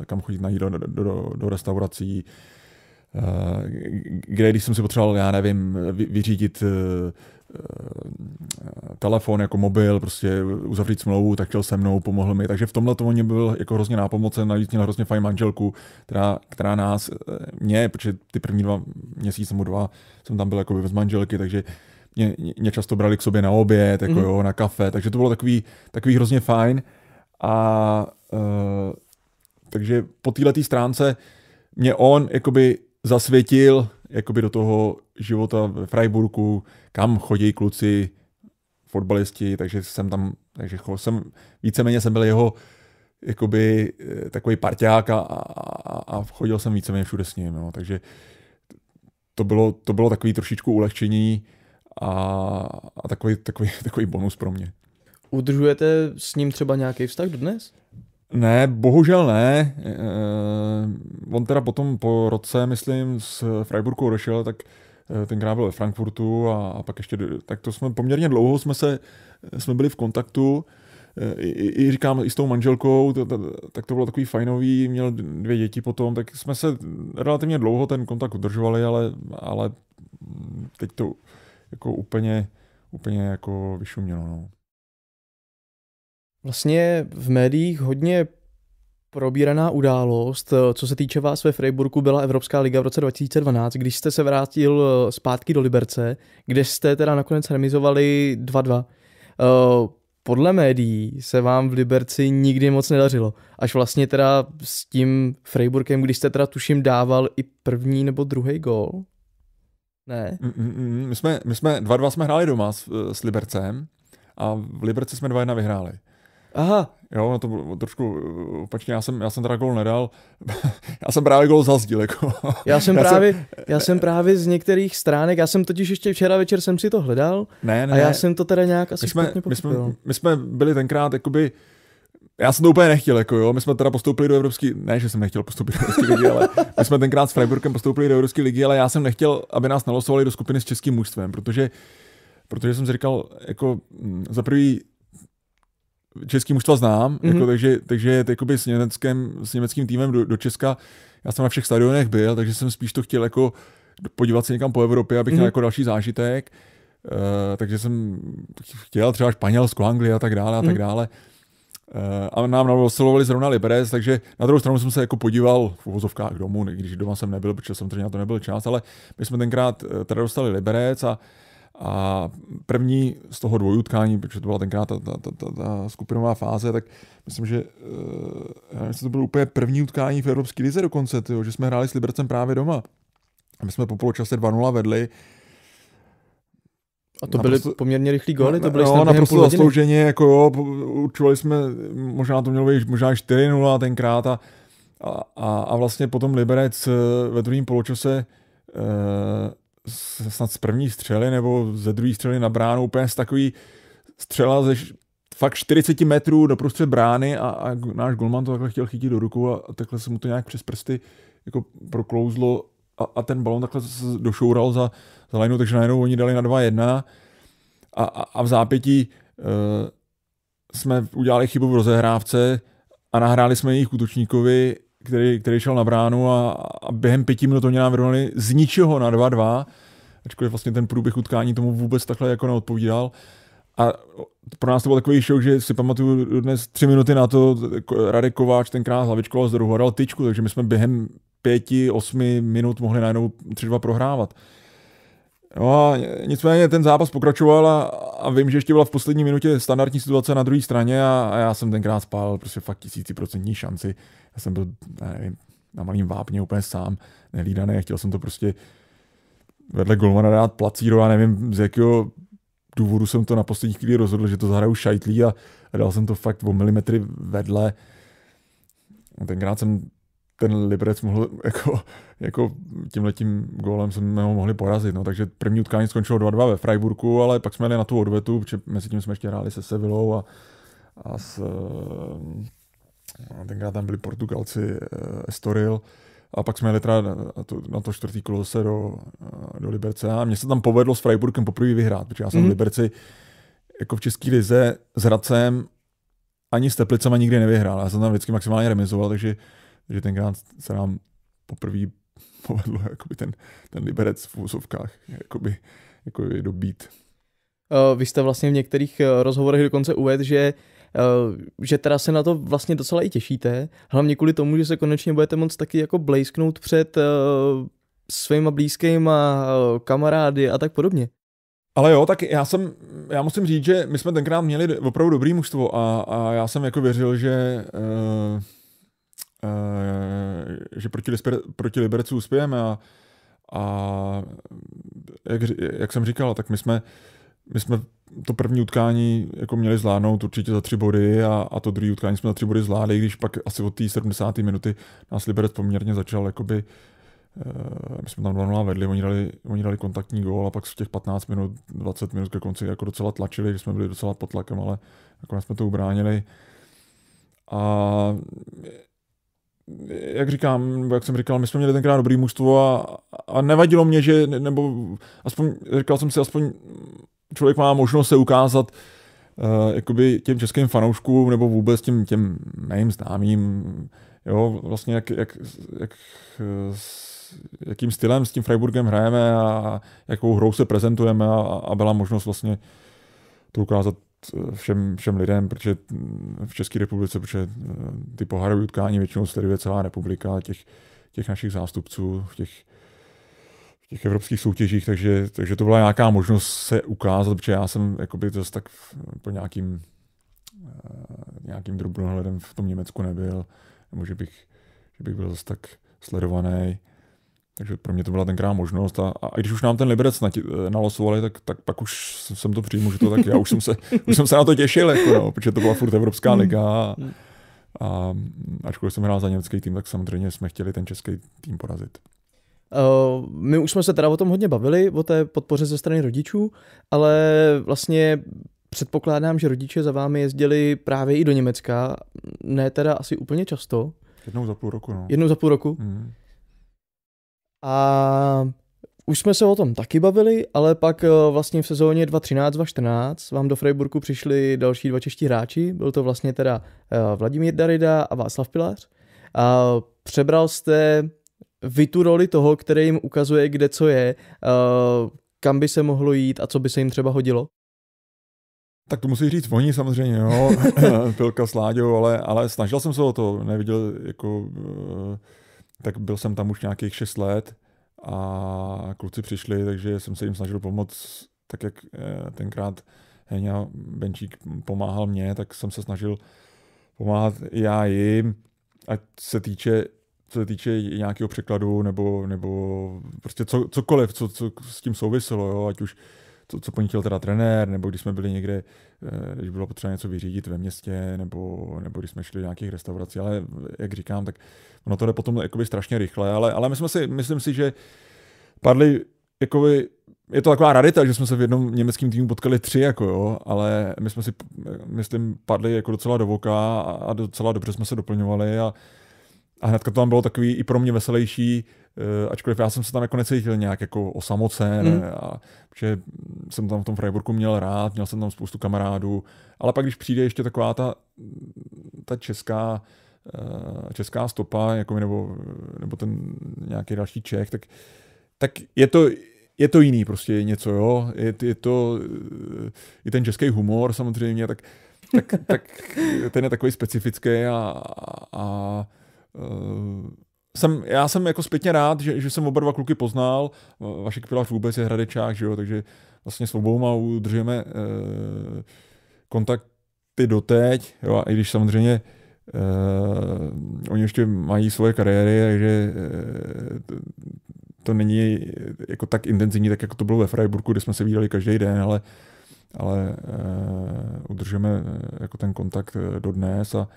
eh, kam chodí na jídlo do, do, do, do restaurací, Eh, kde když jsem si potřeboval, já nevím, vyřídit eh, eh, telefon jako mobil, prostě uzavřít smlouvu, tak chtěl se mnou, pomohl mi. Takže v tomhle to oni byl jako hrozně nápomocen, navíc měl hrozně fajn manželku, která, která nás, mě, protože ty první dva měsíce nebo dva jsem tam byl jako bez manželky, takže mě, mě často brali k sobě na oběd, jako mm-hmm. jo, na kafe, takže to bylo takový, takový hrozně fajn. A uh, takže po této stránce mě on jakoby zasvětil jakoby do toho života ve Freiburgu, kam chodí kluci, fotbalisti, takže jsem tam, takže jsem, víceméně jsem byl jeho jakoby eh, takový parťák a, a, a chodil jsem víceméně všude s ním, no. takže to bylo, to bylo takový trošičku ulehčení a, a takový, takový, takový bonus pro mě. Udržujete s ním třeba nějaký vztah dnes? Ne, bohužel ne. Eh, on teda potom po roce, myslím, z Freiburgu odešel, tak eh, tenkrát byl ve Frankfurtu a, a pak ještě, tak to jsme poměrně dlouho jsme se, jsme byli v kontaktu, eh, i, i, i říkám, i s tou manželkou, to, to, tak to bylo takový fajnový, měl dvě děti potom, tak jsme se relativně dlouho ten kontakt udržovali, ale, ale teď to jako úplně, úplně jako vyšumělo. No vlastně v médiích hodně probíraná událost, eh, co se týče vás ve Freiburgu, byla Evropská liga v roce 2012, když jste se vrátil eh, zpátky do Liberce, kde jste teda nakonec remizovali 2-2. Eh, podle médií se vám v Liberci nikdy moc nedařilo, až vlastně teda s tím Freiburgem, když jste teda tuším dával i první nebo druhý gól. Ne. Mm, mm, mm, my jsme, my jsme 2-2 jsme hráli doma s, s Libercem a v Liberci jsme 2-1 vyhráli. Aha. Jo, no to bylo trošku eh, opačně, já jsem, já jsem teda gol nedal, já jsem právě gol zazdil, jako. Já jsem, já právě, jsem... já jsem právě z některých stránek, já jsem totiž ještě včera večer jsem si to hledal ne, ne, a já ne. jsem to teda nějak asi my jsme, my jsme, my jsme byli tenkrát, jakoby, já jsem to úplně nechtěl, jako jo. My jsme teda postoupili do Evropské, ne, že jsem nechtěl postoupit do Evropské ligy, ale my jsme tenkrát s Freiburgem postoupili do Evropské ligy, ale já jsem nechtěl, aby nás nalosovali do skupiny s českým mužstvem, protože, protože jsem si říkal, jako hm, za prvý český mužstva znám, mm-hmm. jako, mhm. takže, takže jakoby s, německým, s německým týmem do, do Česka, já jsem na všech stadionech byl, takže jsem spíš to chtěl jako podívat se někam po Evropě, abych mm-hmm. měl mhm. jako další zážitek. Uh, takže jsem chtěl třeba Španělsko, Anglii a tak dále a tak mhm. dále. Uh, a nám nalosolovali zrovna Liberec, takže na druhou stranu jsem se jako podíval v uvozovkách domů, když doma jsem nebyl, protože samozřejmě na to nebyl čas, ale my jsme tenkrát eh, teda dostali Liberec a uh, a první z toho dvojutkání, protože to byla tenkrát ta, ta, ta, ta, ta skupinová fáze, tak myslím, že eh, já myslím, to bylo úplně první utkání v Evropské lize dokonce, tyjo, že jsme hráli s Libercem právě doma. A my jsme po poločase 2-0 vedli. A to naprosto, poměrně rychlý góly, to no, byly no, naprosto zaslouženě, jako jo, určovali jsme, možná to mělo být možná 4-0 tenkrát a, a, a vlastně potom Liberec eh, ve druhém poločase eh, snad z první střely nebo ze druhé střely na bránu, úplně z takový střela ze fakt 40 metrů do prostřed brány a, a náš golman to takhle chtěl chytit do ruku a, a takhle se mu to nějak přes prsty jako proklouzlo a, a ten balon takhle došoural za, za lineu, takže najednou oni dali na 2-1 a, a, a v zápětí e, jsme udělali chybu v rozehrávce a nahráli jsme jejich útočníkovi který, který šel na bránu a, a během pěti minut oni nám vyrovnali z ničeho na 2-2, ačkoliv vlastně ten průběh utkání tomu vůbec takhle jako neodpovídal. A pro nás to byl takový šok, že si pamatuju dnes tři minuty na to, jako Radek Kováč tenkrát hlavičkoval z druhou, dal tyčku, takže my jsme během pěti, osmi minut mohli najednou tři dva prohrávat. No a nicméně ten zápas pokračoval a, a vím, že ještě byla v poslední minutě standardní situace na druhé straně a, a já jsem tenkrát spál prostě fakt tisíciprocentní šanci. Já jsem byl, nevím, na malým vápně úplně sám, nelídaný, chtěl jsem to prostě vedle golmana dát placíro a nevím z jakého důvodu jsem to na poslední chvíli rozhodl, že to zahraju šajtlí a, a dal jsem to fakt o milimetry vedle. A tenkrát jsem ten Liberec mohl jako, jako tímhletím gólem jsme ho mohli porazit. No. Takže první utkání skončilo 2-2 ve Freiburgu, ale pak jsme jeli na tu odvetu, protože mezi tím jsme ještě hráli se Sevillou a, a s, a eh, tenkrát tam byli Portugalci, eh, Estoril. A pak jsme jeli teda na to, na to čtvrtý kolo zase do, eh, do Liberce a mně se tam povedlo s Freiburgem poprvé vyhrát, protože já jsem mm. v mhm. Liberci jako v České lize s Hradcem ani s Teplicama nikdy nevyhrál. Já jsem tam vždycky maximálně remizoval, takže uh, že tenkrát se nám poprvé povedlo jakoby ten, ten liberec v úzovkách jakoby, jakoby dobít. Eh, vy jste vlastně v některých eh, rozhovorech dokonce uvedl, že eh, že teda se na to vlastně docela i těšíte, hlavně kvůli tomu, že se konečně budete moc taky jako blejsknout před svýma blízkýma kamarády a tak podobně. Ale jo, tak já jsem, já musím říct, že my jsme tenkrát měli opravdu dobrý mužstvo a, a já jsem jako věřil, že uh Eh, že proti, Lisper, proti Liberecu uspějeme a, a jak, jak jsem říkal, tak my jsme, my jsme to první utkání jako měli zvládnout určitě za tři body a, a to druhé utkání jsme za tři body zvládli, když pak asi od té 70. minuty nás Liberec poměrně začal jakoby eh, my jsme tam 2 vedli, oni dali, oni dali kontaktní gól a pak v těch 15 minut, 20 minut ke konci jako docela tlačili, že jsme byli docela pod tlakem, ale nakonec jsme to ubránili. A jak říkám, nebo jak jsem říkal, my jsme měli tenkrát dobrý mužstvo a, a nevadilo mě, že, nebo aspoň, říkal jsem si, aspoň člověk má možnost se ukázat uh, těm českým fanouškům nebo vůbec těm, těm mým známým, jo, vlastně jak, jak, jak s, eh, jakým stylem s tím Freiburgem hrajeme a jakou hrou se prezentujeme a, a byla možnost vlastně to ukázat všem, všem lidem, protože v České republice, protože eh, ty pohárové utkání většinou sleduje celá republika těch, těch našich zástupců v těch, v těch evropských soutěžích, takže, takže to byla nějaká možnost se ukázat, protože já jsem jakoby zase tak po nějakým, eh, nějakým drobnohledem v tom Německu nebyl, nebo že bych, že bych byl zase tak sledovaný. Takže pro mě to byla tenkrát možnost. A, a když už nám ten Liberec na, eh, nalosovali, tak, tak pak už jsem to přijmu, že to tak já už jsem se, už jsem se na to těšil, jako no, protože to byla furt Evropská hmm. liga. A, hmm. a ačkoliv jsem hrál za německý tým, tak samozřejmě jsme chtěli ten český tým porazit. Eh, my už jsme se teda o tom hodně bavili, o té podpoře ze strany rodičů, ale vlastně předpokládám, že rodiče za vámi jezdili právě i do Německa, ne teda asi úplně často. Jednou za půl roku, no. Jednou za půl roku. Hmm. A už jsme se o tom taky bavili, ale pak eh, vlastně v sezóně 2013-2014 vám do Freiburgu přišli další dva čeští hráči. Byl to vlastně teda eh, Vladimír Darida a Václav Pilář. A přebral jste vy tu roli toho, který jim ukazuje, kde co je, eh, kam by se mohlo jít a co by se jim třeba hodilo? Tak to musí říct oni samozřejmě, jo. Pilka s Láďou, ale, ale snažil jsem se o to. Neviděl jako... Uh tak byl jsem tam už nějakých 6 let a kluci přišli, takže jsem se jim snažil pomoct, tak jak eh, tenkrát Heňa Benčík pomáhal mě, tak jsem se snažil pomáhat i já jim, ať se týče co se týče nějakého překladu nebo, nebo prostě co, cokoliv, co, co s tím souviselo, jo, ať už to, co po ní chtěl teda trenér, nebo když jsme byli někde, eh, když bylo potřeba něco vyřídit ve městě, nebo, nebo když jsme šli do nějakých restaurací, ale jak říkám, tak ono to jde potom jakoby strašně rychle, ale, ale my jsme si, myslím si, že padli jakoby je to taková radita, že jsme se v jednom německém týmu potkali tři, jako jo, ale my jsme si, myslím, padli jako docela do voka a, docela dobře jsme se doplňovali a, a hnedka to tam bylo takový i pro mě veselější, Eh, ačkoliv já jsem se tam jako necítil nějak jako osamocen, mm. a, že jsem tam v tom Freiburgu měl rád, měl jsem tam spoustu kamarádů, ale pak když přijde ještě taková ta, ta česká eh, česká stopa, jako nebo, nebo ten nějaký další Čech, tak, tak je to, je to jiný prostě něco, jo. Je, je to eh, i ten český humor samozřejmě, tak, tak, tak ten je takový specifický a, a, a jsem, já jsem jako zpětně rád, že, že jsem oba dva kluky poznal. Vašek Pilař vůbec je hradečák, že jo, takže vlastně s obouma udržujeme e, kontakty doteď, jo, a i když samozřejmě e, oni ještě mají svoje kariéry, takže e, eh, to, to není jako tak intenzivní, tak jako to bylo ve Freiburgu, kde jsme se viděli každý den, ale, ale e, udržujeme jako ten kontakt dodnes a e,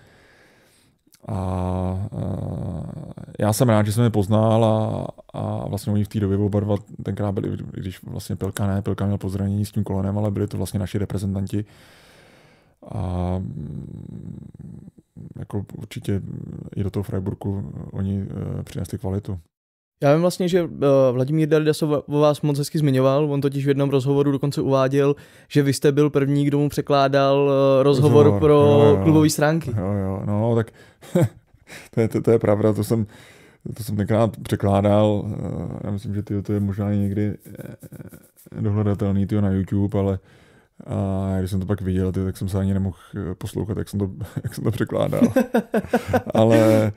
a, a eh, já jsem rád, že jsem je poznal a, a vlastně oni v té době oba dva tenkrát byli, když vlastně Pilka ne, Pilka měl pozranění s tím kolenem, ale byli to vlastně naši reprezentanti. A mm, jako určitě i do toho Freiburgu oni e, přinesli kvalitu. Já vím vlastně, že eh, Vladimír Darda se o vás moc hezky zmiňoval, on totiž v jednom rozhovoru dokonce uváděl, že vy jste byl první, kdo mu překládal rozhovor, rozhovor pro jo, jo. klubové stránky. Jo, jo, no tak to, je, to, to je pravda, to jsem, to jsem tenkrát překládal. Eh, já myslím, že tyjo, to je možná někdy eh, dohledatelný tyjo, na YouTube, ale a když jsem to pak viděl, ty, tak jsem se ani nemohl eh, poslouchat, jak jsem to, jak jsem to překládal. ale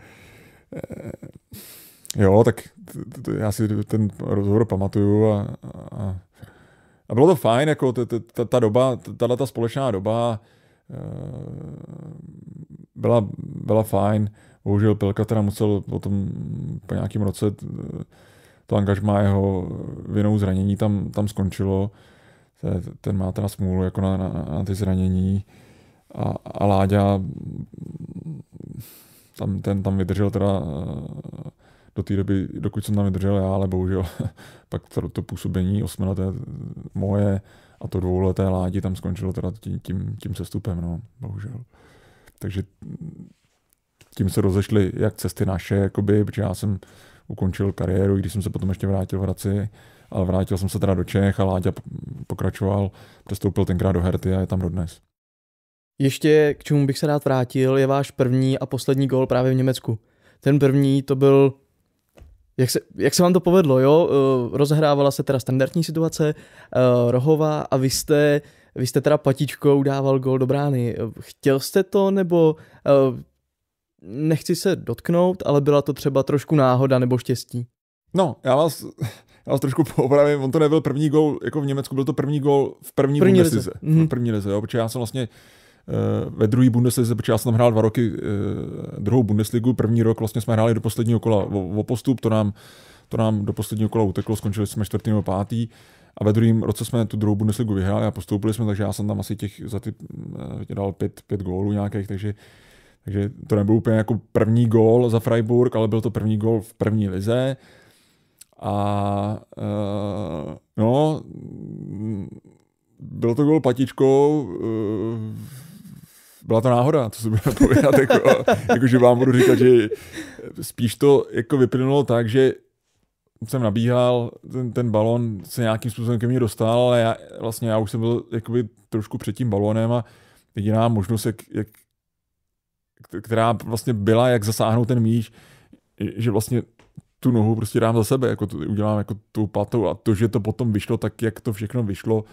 jo, tak to, to, já si ten rozhovor pamatuju a, a, a bylo to fajn, jako ta, ta, ta doba, ta ta společná doba byla, byla fajn. Bohužel Pilka teda musel potom po nějakém roce to angažmá jeho vinou zranění tam, tam skončilo. Ten má teda smůlu jako na, na, na ty zranění. A, a Láďa tam, ten tam vydržel teda eh, do té doby, dokud jsem tam vydržel já, ale bohužel pak to, to působení osmileté moje a to dvouleté Ládi tam skončilo teda tím, tím, tím sestupem, no, bohužel. Takže tím se rozešly jak cesty naše, jakoby, protože já jsem ukončil kariéru, když jsem se potom ještě vrátil v Hradci, ale vrátil jsem se teda do Čech a Láďa pokračoval, přestoupil tenkrát do Herty a je tam dodnes. Ještě k čemu bych se rád vrátil, je váš první a poslední gol právě v Německu. Ten první to byl jak se, jak se vám to povedlo, jo? Eh, Rozhrávala se teda standardní situace, eh, rohová a vy jste vy jste teda patičkou dával gol do brány. Chtěl jste to, nebo eh, nechci se dotknout, ale byla to třeba trošku náhoda nebo štěstí? No, já vás, já vás trošku poopravím, on to nebyl první gol, jako v Německu byl to první gol v první, první Bundeslize. Lize. Mm-hmm. V první lize, jo, protože já jsem vlastně eh, ve druhé Bundeslize, protože já jsem tam hrál dva roky eh, druhou Bundesligu, první rok vlastně jsme hráli do posledního kola o, o postup, to nám, to nám do posledního kola uteklo, skončili jsme čtvrtý nebo pátý. A ve druhém roce jsme tu druhou Bundesligu vyhráli a postoupili jsme, takže já jsem tam asi těch za ty eh, dal pět, pět gólů nějakých, takže takže to nebyl úplně jako první gól za Freiburg, ale byl to první gól v první lize. A uh, no, byl to gól patičkou, uh, byla to náhoda, co si budu povědat, jako, jako, že vám budu říkat, že spíš to jako vyplynulo tak, že jsem nabíhal, ten, ten balon se nějakým způsobem ke mně dostal, ale já, vlastně já už jsem byl jakoby trošku před tím balonem a jediná možnost, jak, jak, která vlastně byla, jak zasáhnout ten míč, že vlastně tu nohu prostě dám za sebe, jako to, udělám jako tu patou a to, že to potom vyšlo tak, jak to všechno vyšlo,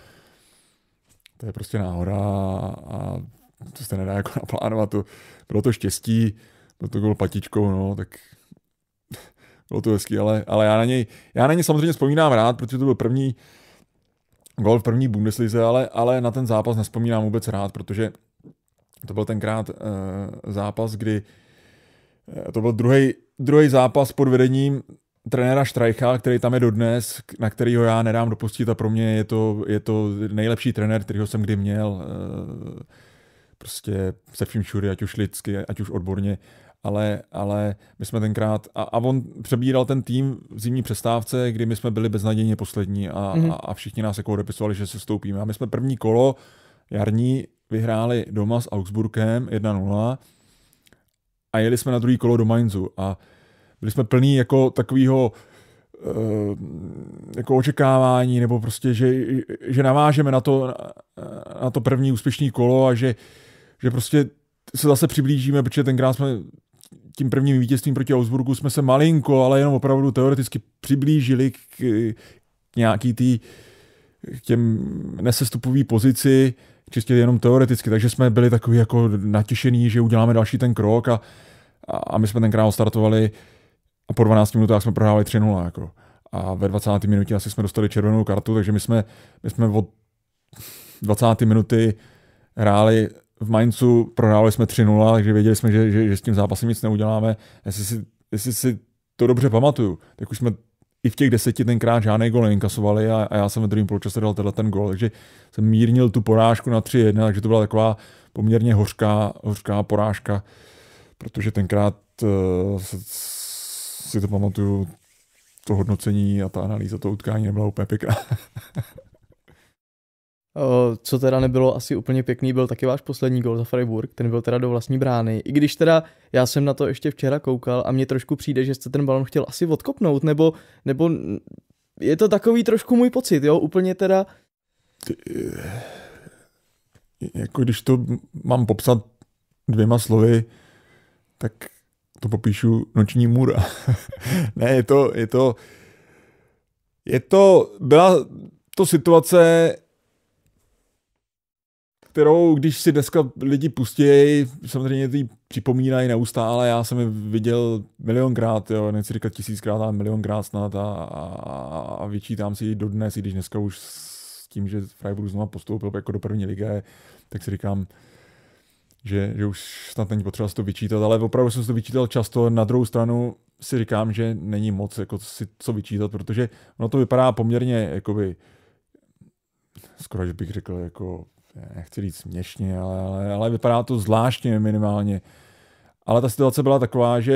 to je prostě náhoda a to se nedá jako naplánovat, to, bylo to štěstí, bylo to bylo patičkou, no, tak bylo to hezký, ale, ale já, na něj, já na něj samozřejmě vzpomínám rád, protože to byl první gol v první Bundeslize, ale, ale na ten zápas nespomínám vůbec rád, protože to byl tenkrát uh, zápas, kdy uh, to byl druhý zápas pod vedením trenéra Štrajcha, který tam je dodnes, na kterýho já nedám dopustit a pro mě je to, je to nejlepší trenér, kterýho jsem kdy měl. Uh, prostě se vším všude, ať už lidsky, ať už odborně ale, ale my jsme tenkrát, a, a on přebíral ten tým v zimní přestávce, kdy my jsme byli beznadějně poslední a, mm-hmm. a, a všichni nás jako odepisovali, že se stoupíme. A my jsme první kolo jarní vyhráli doma s Augsburgem 1-0 a jeli jsme na druhý kolo do Mainzu a byli jsme plní jako takového eh, jako očekávání, nebo prostě, že, že navážeme na to, na to první úspěšný kolo a že, že prostě se zase přiblížíme, protože tenkrát jsme tím prvním vítězstvím proti Augsburgu jsme se malinko, ale jenom opravdu teoreticky přiblížili k, k nějaký tý, k těm nesestupový pozici, čistě jenom teoreticky, takže jsme byli takový jako natěšený, že uděláme další ten krok a, a, a my jsme tenkrát startovali a po 12 minutách jsme prohráli 3-0 jako. A ve 20. minutě asi jsme dostali červenou kartu, takže my jsme, my jsme od 20. minuty hráli v Mainzu prohráli jsme 3-0, takže věděli jsme, že, že, že s tím zápasem nic neuděláme. Jestli si, jestli si to dobře pamatuju, tak už jsme i v těch deseti tenkrát žádný gol neinkasovali a, a já jsem ve druhém poločase dal teda ten gol, takže jsem mírnil tu porážku na 3-1, takže to byla taková poměrně hořká, hořká porážka, protože tenkrát uh, si to pamatuju, to hodnocení a ta analýza toho utkání nebyla úplně pěkná. co teda nebylo asi úplně pěkný, byl taky váš poslední gol za Freiburg, ten byl teda do vlastní brány. I když teda já jsem na to ještě včera koukal a mně trošku přijde, že jste ten balon chtěl asi odkopnout, nebo, nebo je to takový trošku můj pocit, jo, úplně teda... Jako když to mám popsat dvěma slovy, tak to popíšu noční můra. ne, je to, je to, je to, byla to situace, kterou, když si dneska lidi pustí, samozřejmě ty připomínají neustále, já jsem je viděl milionkrát, jo, nechci říkat tisíckrát, ale milionkrát snad a, a, a vyčítám si ji dodnes, i když dneska už s tím, že Freiburg znovu postoupil jako do první ligy, tak si říkám, že, že už snad není potřeba si to vyčítat, ale opravdu jsem si to vyčítal často. Na druhou stranu si říkám, že není moc jako si co vyčítat, protože ono to vypadá poměrně jakoby, skoro, že bych řekl, jako nechci říct směšně, ale, ale, ale vypadá to zvláštně minimálně. Ale ta situace byla taková, že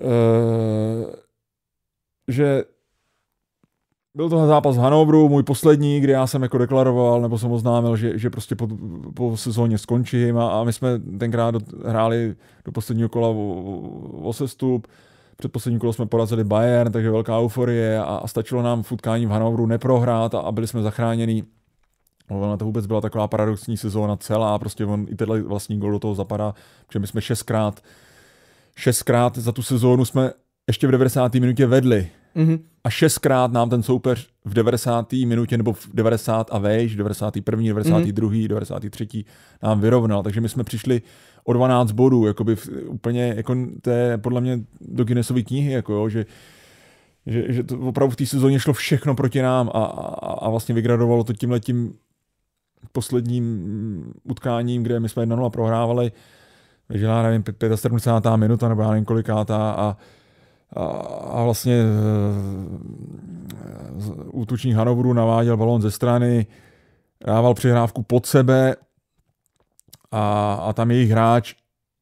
e, že byl to zápas v Hanovru, můj poslední, kde já jsem jako deklaroval, nebo jsem oznámil, že, že prostě po, po sezóně skončím a, a my jsme tenkrát do, hráli do posledního kola o, o sestup, poslední kolo jsme porazili Bayern, takže velká euforie a, a stačilo nám v utkání v Hanovru neprohrát a, a byli jsme zachráněni No, ona to vůbec byla taková paradoxní sezóna celá, prostě on i tenhle vlastní gol do toho zapadá, protože my jsme šestkrát, šestkrát za tu sezónu jsme ještě v 90. minutě vedli. Mm-hmm. A šestkrát nám ten soupeř v 90. minutě nebo v 90 a vejš, 91., 92., mm-hmm. 93. nám vyrovnal. Takže my jsme přišli o 12 bodů, jakoby v, úplně, jako to je podle mě do Guinnessovy knihy, jako jo, že, že, že to opravdu v té sezóně šlo všechno proti nám a, a, a vlastně vygradovalo to letím posledním utkáním, kde my jsme 1-0 prohrávali, že já nevím, 75. minuta nebo já nevím kolikátá a, a, a vlastně uh, eh, útučník Hanovru naváděl balón ze strany, dával přihrávku pod sebe a, a tam jejich hráč,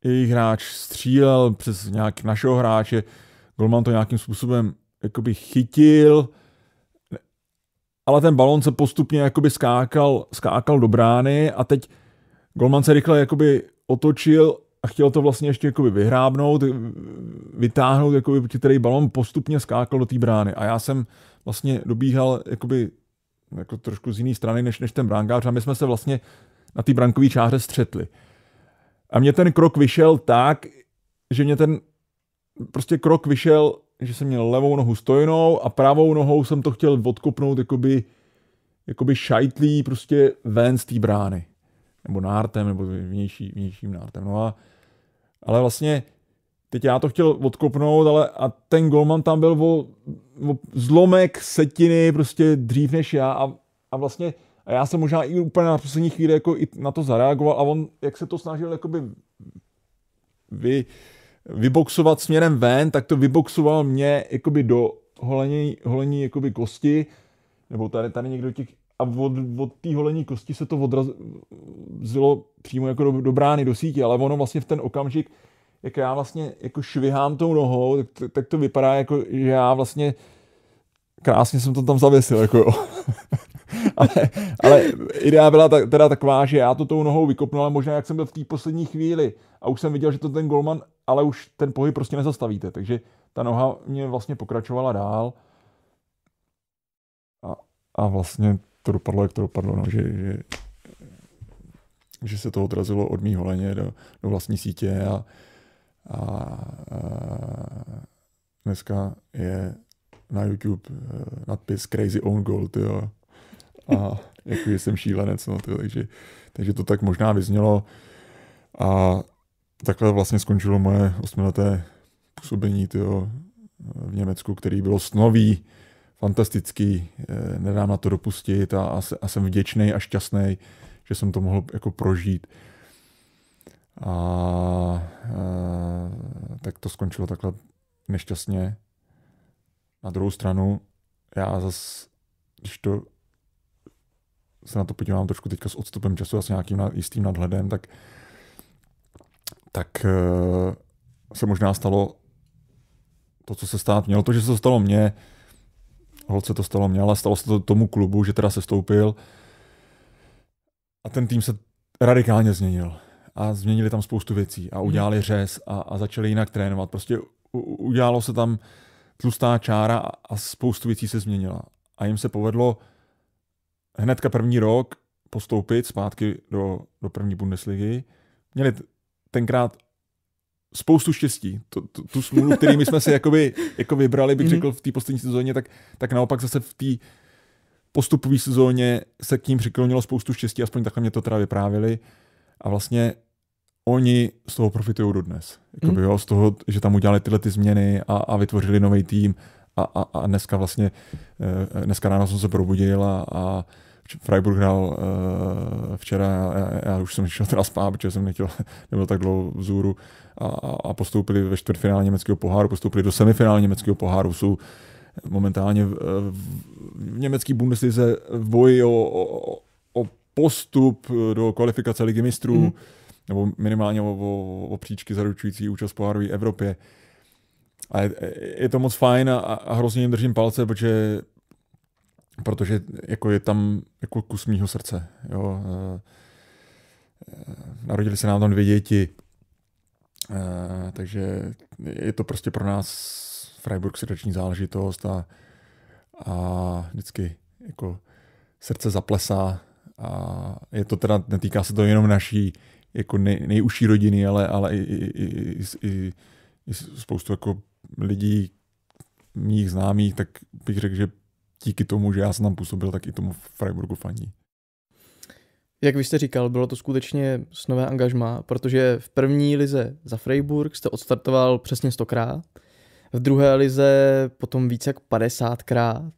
jejich hráč střílel přes nějak našeho hráče, Golman to nějakým způsobem jakoby chytil, ale ten balon se postupně jakoby skákal, skákal do brány a teď Golman se rychle jakoby otočil a chtěl to vlastně ještě jakoby vyhrábnout, vytáhnout, jakoby, který balon postupně skákal do té brány. A já jsem vlastně dobíhal jakoby, jako trošku z jiné strany než, než ten brankář a my jsme se vlastně na té brankové čáře střetli. A mě ten krok vyšel tak, že mě ten prostě krok vyšel že jsem měl levou nohu stojnou a pravou nohou jsem to chtěl odkopnout jakoby, jakoby šajtlí prostě ven z té brány. Nebo nártem, nebo vnější, vnějším nártem. No a, ale vlastně teď já to chtěl odkopnout, ale a ten golman tam byl o, o zlomek setiny prostě dřív než já a, a vlastně a já jsem možná i úplně na poslední chvíli jako i na to zareagoval a on, jak se to snažil jakoby vy, vyboxovat směrem ven, tak to vyboxoval mě jakoby do holení, holení jakoby kosti, nebo tady, tady někdo těch, a od, od té holení kosti se to odrazilo přímo jako do, do brány, do sítě, ale ono vlastně v ten okamžik, jak já vlastně jako švihám tou nohou, tak, tak to vypadá jako, že já vlastně krásně jsem to tam zavěsil, jako jo. ale, ale idea byla ta, teda taková, že já to tou nohou vykopnu, ale možná jak jsem byl v té poslední chvíli a už jsem viděl, že to ten golman, ale už ten pohyb prostě nezastavíte, takže ta noha mě vlastně pokračovala dál a, a vlastně to dopadlo, jak to dopadlo, no, že, že, že se to odrazilo od mýho leně do, do vlastní sítě a, a, a dneska je na YouTube eh, nadpis Crazy Own Goal, jo a jako, že jsem šílenec, no, to, takže, takže to tak možná vyznělo a takhle vlastně skončilo moje osmileté působení tyjo, v Německu, který bylo snový, fantastický, eh, nedám na to dopustit a, a, a jsem vděčný a šťastný, že jsem to mohl jako prožít. A, a eh, tak to skončilo takhle nešťastně. Na druhou stranu, já zase, když to se na to podívám trošku teďka s odstupem času a s nějakým jistým nadhledem, tak, tak eh, se možná stalo to, co se stát mělo. To, že se to stalo mně, holce to stalo mně, ale stalo se to tomu klubu, že teda se stoupil a ten tým se radikálně změnil. A změnili tam spoustu věcí a udělali hmm. řez a, a začali jinak trénovat. Prostě u, udělalo se tam tlustá čára a, a spoustu věcí se změnila. A jim se povedlo hnedka první rok postoupit zpátky do, do první Bundesligy. Měli tenkrát spoustu štěstí. Tu, tu, tu smůlu, který my jsme si jakoby, jako vybrali, bych mhm. řekl, v té poslední sezóně, tak, tak naopak zase v té postupové sezóně se k ním přiklonilo spoustu štěstí, aspoň takhle mě to teda vyprávěli. A vlastně oni z toho profitují dodnes. Jakoby, mhm. jo, z toho, že tam udělali tyhle ty změny a, a vytvořili nový tým. A, a, a dneska vlastně, eh, dneska ráno jsem se probudil a, a Freiburg hrál uh, včera, já, já už jsem šel teda spát, protože jsem nechtěl, nebyl tak dlouho vzůru a, a postoupili ve čtvrtfinále německého poháru, postoupili do semifinále německého poháru, jsou momentálně v, v, v německý Bundeslize v boji o, o, o postup do kvalifikace ligy mistrů, mm nebo minimálně o, o, o příčky zaručující účast v pohárové Evropě. A je, je to moc fajn a, a hrozně jim držím palce, protože protože jako je tam jako kus mýho srdce. Jo. Eh, narodili se nám tam dvě děti, eh, takže je to prostě pro nás Freiburg srdeční záležitost a, a vždycky jako srdce zaplesá a je to teda, netýká se to jenom naší jako nej, nejužší rodiny, ale, ale i, i, i, i, i spoustu jako lidí mých známých, tak bych řekl, že díky tomu, že já jsem tam působil, tak i tomu Freiburgu fandí. Jak vy jste říkal, bylo to skutečně snové angažma, protože v první lize za Freiburg jste odstartoval přesně stokrát, v druhé lize potom více jak 50krát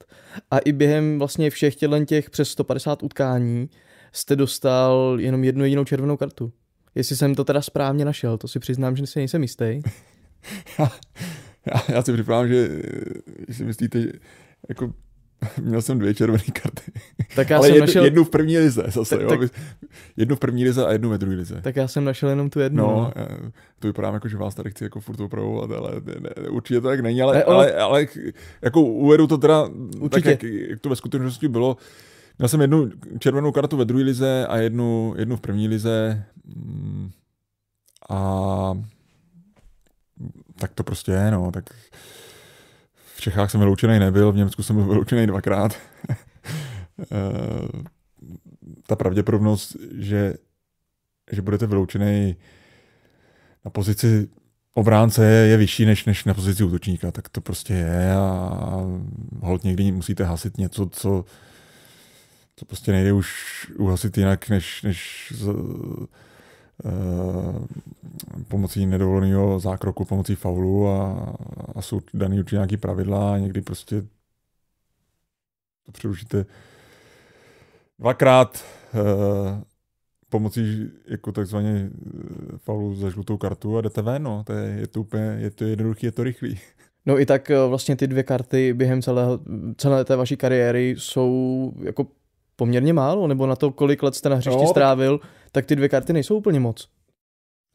a i během vlastně všech těch přes 150 utkání jste dostal jenom jednu jedinou červenou kartu. Jestli jsem to teda správně našel, to si přiznám, že si nejsem jistý. já, já, já si připravám, že, že si myslíte, že jako Měl jsem dvě červené karty. Tak já Ale jsem jednu, našel... jednu v první lize zase, tak, jo? Tak... Jednu v první lize a jednu ve druhé lize. Tak já jsem našel jenom tu jednu. No, no. Eh, to vypadá jako, že vás tady chci jako furt opravovat, ale ne, ne, určitě to tak není, ale, ne, ale, ale jako uvedu to teda určitě. tak, jak, jak to ve skutečnosti bylo. Měl jsem jednu červenou kartu ve druhé lize a jednu, jednu v první lize mm, a tak to prostě je, no, tak v Čechách jsem vyloučený nebyl, v Německu jsem byl vyloučený dvakrát. Eh, ta pravděpodobnost, že, že budete vyloučený na pozici obránce je vyšší než, než na pozici útočníka, tak to prostě je a hold někdy musíte hasit něco, co, co prostě nejde už uhasit jinak, než, než Eh, pomocí nedovoleného zákroku, pomocí faulu a, a jsou daný určitě nějaký pravidla a někdy prostě to přerušíte dvakrát eh, pomocí jako takzvaně eh, faulu za žlutou kartu a jdete ven, no. to je, je to úplně, je to jednoduchý, je to rychlý. No i tak vlastně ty dvě karty během celé celé té vaší kariéry jsou jako poměrně málo, nebo na to, kolik let jste na hřišti no, strávil, tak tak ty dvě karty nejsou úplně moc.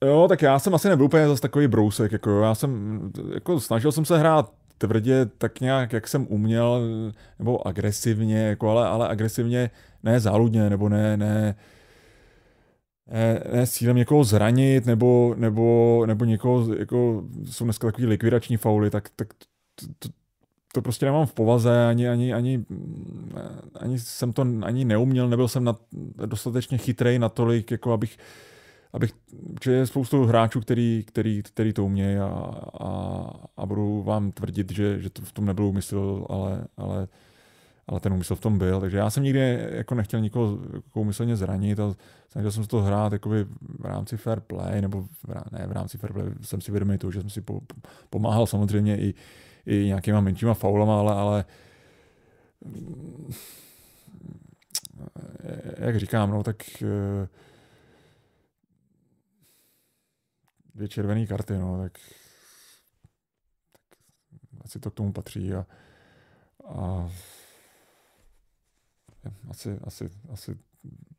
Jo, tak já jsem asi nebyl úplně zase takový brousek, jako já jsem, jako snažil jsem se hrát tvrdě tak nějak, jak jsem uměl, nebo agresivně, jako ale, ale agresivně ne záludně, nebo ne, ne, ne, ne s cílem někoho zranit, nebo, nebo, nebo někoho, jako jsou dneska takový likvidační fauly, tak, tak to, to, to prostě nemám v povaze, ani, ani, ani, ani jsem to ani neuměl, nebyl jsem na, dostatečně chytrej natolik, jako abych, abych že je spoustu hráčů, který, který, který to umějí a, a, a, budu vám tvrdit, že, že to v tom nebyl úmysl, ale, ale, ale ten úmysl v tom byl, takže já jsem nikdy jako nechtěl nikoho jako úmyslně zranit a snažil jsem se to hrát jakoby v rámci fair play, nebo v, ne v rámci fair play, jsem si vědomý toho, že jsem si po, pomáhal samozřejmě i, i nějakýma menšíma faulama, ale, ale jak říkám, no, tak eh, dvě červené karty, no, tak, tak asi to k tomu patří a, a asi, asi, asi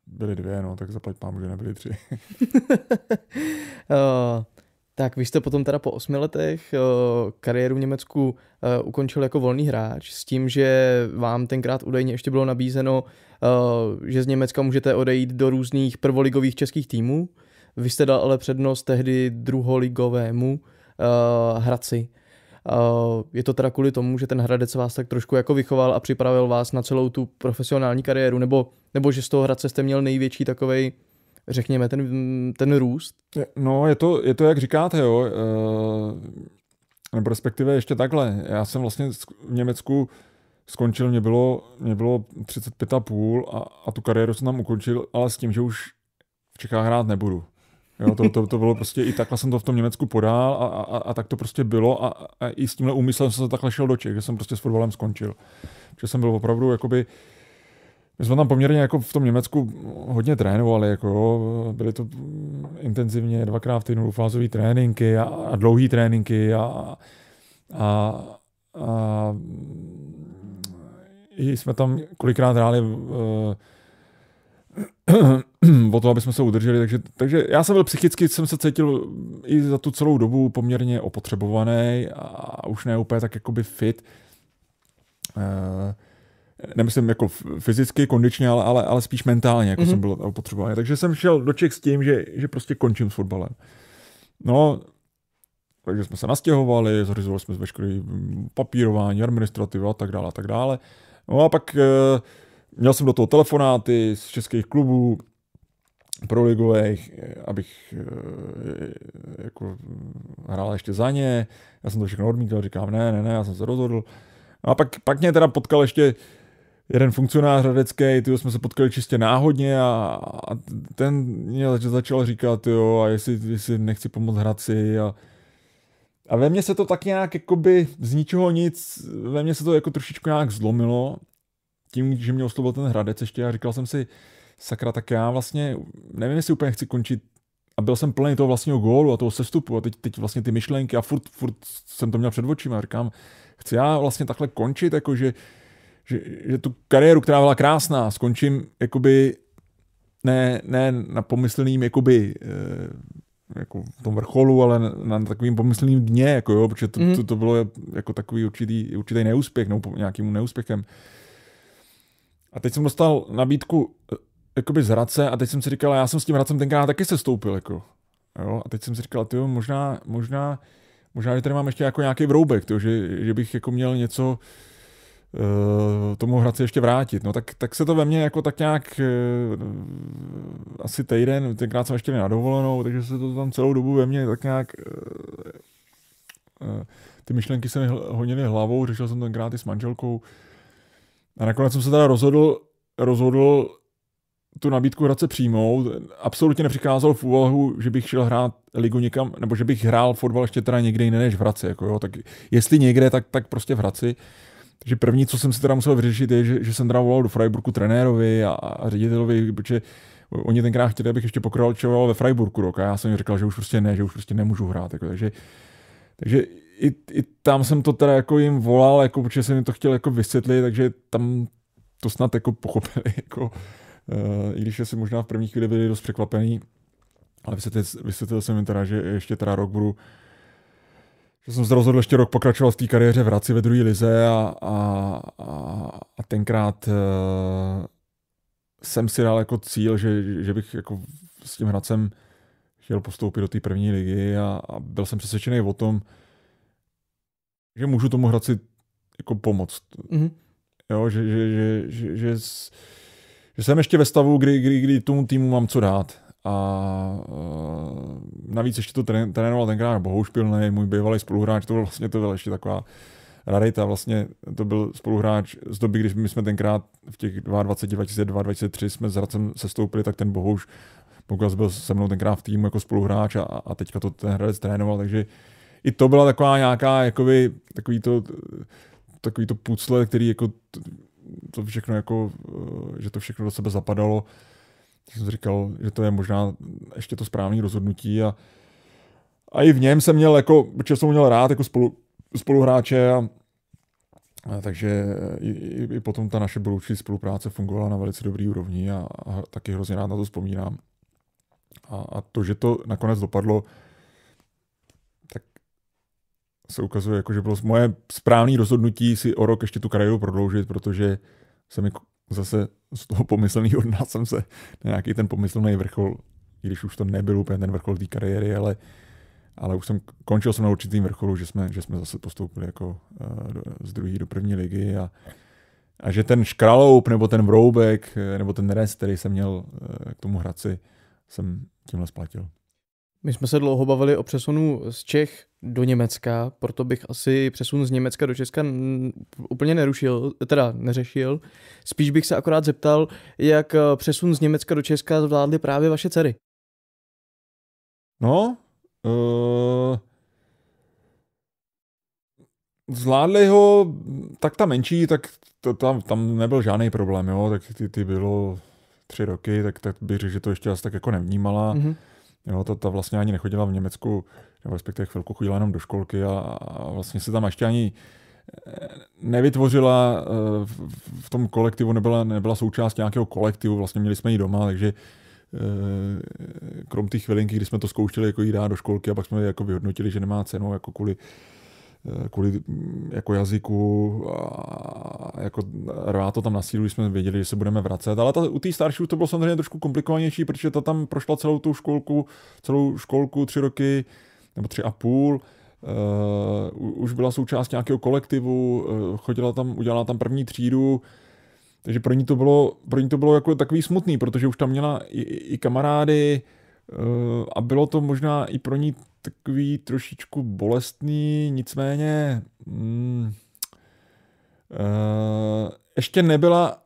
byly dvě, no, tak zaplať pám, že nebyly tři. Oh. Tak vy jste potom teda po osmi letech eh, kariéru v Německu eh, ukončil jako volný hráč s tím, že vám tenkrát údajně ještě bylo nabízeno, eh, že z Německa můžete odejít do různých prvoligových českých týmů. Vy jste dal ale přednost tehdy druholigovému Hradci. Je to teda kvůli tomu, že ten Hradec vás tak trošku jako vychoval a připravil vás na celou tu profesionální kariéru, nebo, nebo že z toho Hradce jste měl největší takovej řekněme, ten, ten růst? No, je to, je to jak říkáte, jo. Eh, nebo respektive ještě takhle. Já jsem vlastně v Německu skončil, mě bylo, mě bylo 35 a půl a, a tu kariéru jsem tam ukončil, ale s tím, že už v Čechách hrát nebudu. Jo, to, to, to bylo prostě, i takhle jsem to v tom Německu podal a, a, a tak to prostě bylo a, a i s tímhle úmyslem jsem se takhle šel do Čech, že jsem prostě s fotbalem skončil. Že jsem byl opravdu jakoby uh, my jsme tam poměrně jako v tom Německu hodně trénovali, jako jo. byly to intenzivně dvakrát v týdnu dvoufázové tréninky a, a dlouhé tréninky a, a, a i jsme tam kolikrát hráli uh, o to, aby jsme se udrželi, takže, takže já jsem byl psychicky, jsem se cítil i za tu celou dobu poměrně opotřebovaný a už ne úplně tak jakoby fit. Uh, nemyslím jako fyzicky, kondičně, ale, ale, ale spíš mentálně, jako mm-hmm. jsem byl potřebovaný. Takže jsem šel do Čech s tím, že, že prostě končím s fotbalem. No, takže jsme se nastěhovali, zřizovali jsme veškeré mm, papírování, administrativu a tak dále a tak dále. No a pak e, měl jsem do toho telefonáty z českých klubů, ligových, eh, abych e, jako mm, hrál ještě za ně. Já jsem to všechno odmítal, říkám ne, ne, ne, já jsem se rozhodl. No a pak, pak mě teda potkal ještě jeden funkcionář radecký, ty jsme se potkali čistě náhodně a, a ten mě začal říkat, jo, a jestli, jestli nechci pomoct Hradci a a ve mně se to tak nějak jakoby z ničeho nic, ve mně se to jako trošičku nějak zlomilo, tím, že mě oslovil ten Hradec ještě a říkal jsem si, sakra, tak já vlastně, nevím, jestli úplně chci končit a byl jsem plný toho vlastního gólu a toho sestupu a teď, teď vlastně ty myšlenky a furt, furt jsem to měl před očima a říkám, chci já vlastně takhle končit, jakože že, že tu kariéru, která byla krásná, skončím jakoby ne, ne na pomyslným jakoby eh, jako v tom vrcholu, ale na, na takovým pomyslným dně, jako jo, protože to, mm. to, to bylo jako takový určitý, určitý neúspěch, nebo nějakým neúspěchem. A teď jsem dostal nabídku eh, jakoby z Hradce a teď jsem si říkal, já jsem s tím Hradcem tenkrát taky se stoupil, jako. Jo? A teď jsem si říkal, ty možná, možná, možná, že tady mám ještě jako nějaký vroubek, že, že bych jako měl něco, uh, Eh, tomu Hradci ještě vrátit. No tak, tak se to ve mně jako tak nějak eh, asi týden, tenkrát jsem ještě na dovolenou, takže se to tam celou dobu ve mně tak nějak eh, ty myšlenky se mi honily hlavou, řešil jsem tenkrát i s manželkou a nakonec jsem se teda rozhodl, rozhodl tu nabídku Hradce přijmout. Absolutně nepřicházelo v úvahu, že bych šel hrát ligu někam, nebo že bych hrál fotbal ještě teda někde jiné než v Hradci. Jako jo. Tak jestli někde, tak, tak prostě v Hradci. Uh, takže první, co jsem si teda musel vyřešit, je, že, že jsem teda volal do Freiburgu trenérovi a, a ředitelovi, protože oni tenkrát chtěli, abych ještě pokračoval ve Freiburgu rok a já jsem jim říkal, že už prostě ne, že už prostě nemůžu hrát. Jako, takže, takže i, i, tam jsem to teda jako jim volal, jako, protože jsem jim to chtěl jako vysvětlit, takže tam to snad jako pochopili, jako, uh, i když si možná v první chvíli byli dost překvapení, ale vysvětlil, vysvětlil jsem jim teda, že ještě teda rok budu že jsem se rozhodl ještě rok pokračoval v té kariéře v Hradci ve druhé lize a, a, a, a tenkrát uh, jsem si dal jako cíl, že, že bych jako s tím Hradcem chtěl postoupit do té první ligy a, a byl jsem přesvědčený o tom, že můžu tomu Hradci jako pomoct. Mm-hmm. Jo, že, že, že, že, že, že, že jsem ještě ve stavu, kdy, kdy, kdy tomu týmu mám co dát a e, navíc ještě to trénoval tenkrát Bohoušpilnej, můj bývalý spoluhráč, to byl vlastně to byl ještě taková rarita, vlastně to byl spoluhráč z doby, když my jsme tenkrát v těch 22, 22, 23 jsme s Hradcem sestoupili, tak ten Bohuš Pokas byl se mnou tenkrát v týmu jako spoluhráč a, a teďka to ten hradec trénoval, takže i to byla taková nějaká, jakoby, takový to, takový to pucle, který jako to všechno jako, e, že to všechno do sebe zapadalo jak jsem říkal, že to je možná ještě to správné rozhodnutí a, a i v něm jsem měl jako, protože jsem měl rád jako spolu, spoluhráče a, a takže i, i, i, potom ta naše budoucí spolupráce fungovala na velice dobrý úrovni a, a taky hrozně rád na to vzpomínám. A, a to, že to nakonec dopadlo, tak se ukazuje, jako, že bylo moje správné rozhodnutí si o rok ještě tu kariéru prodloužit, protože se mi zase z toho pomyslného dna jsem se na nějaký ten pomyslný vrchol, i když už to nebyl úplně ten vrchol té kariéry, ale, ale už jsem končil jsem na určitým vrcholu, že jsme, že jsme zase postoupili jako eh, do, z druhé do první ligy a, a že ten škraloup nebo ten vroubek eh, nebo ten rest, který jsem měl eh, k tomu hradci, jsem tímhle splatil. My jsme se dlouho bavili o přesunu z Čech do Německa, proto bych asi přesun z Německa do Česka úplně nerušil, teda neřešil. Spíš bych se akorát zeptal, jak eh, přesun z Německa do Česka zvládly právě vaše dcery. No, uh, zvládli ho, tak ta menší, tak to, tam, tam nebyl žádný problém, jo, tak ty, ty bylo tři roky, tak, tak bych řekl, že to ještě asi tak jako nevnímala. Mm-hmm. Jo, to ta vlastně ani nechodila v Německu, nebo respektive chvilku chodila jenom do školky a, a vlastně se tam ještě ani eh, nevytvořila eh, v tom kolektivu, nebyla, nebyla součást nějakého kolektivu, vlastně měli jsme ji doma, takže eh, krom té chvilinky, kdy jsme to zkoušeli jako jí dát do školky a pak jsme jako vyhodnotili, že nemá cenu jako kvůli Eh, kvůli mm, jako jazyku a jako eh, rvá to tam na sílu, když jsme věděli, že se budeme vracet. Ale ta, u té starší to bylo samozřejmě trošku komplikovanější, protože ta tam prošla celou tu školku, celou školku tři roky nebo tři a půl. Uh, už byla součást nějakého kolektivu, uh, chodila tam, udělala tam první třídu, takže pro ní to bylo, pro ní to bylo jako takový smutný, protože už tam měla i, i kamarády, uh, Eh, a bylo to možná i pro ní takový trošičku bolestný, nicméně mm, uh, ještě nebyla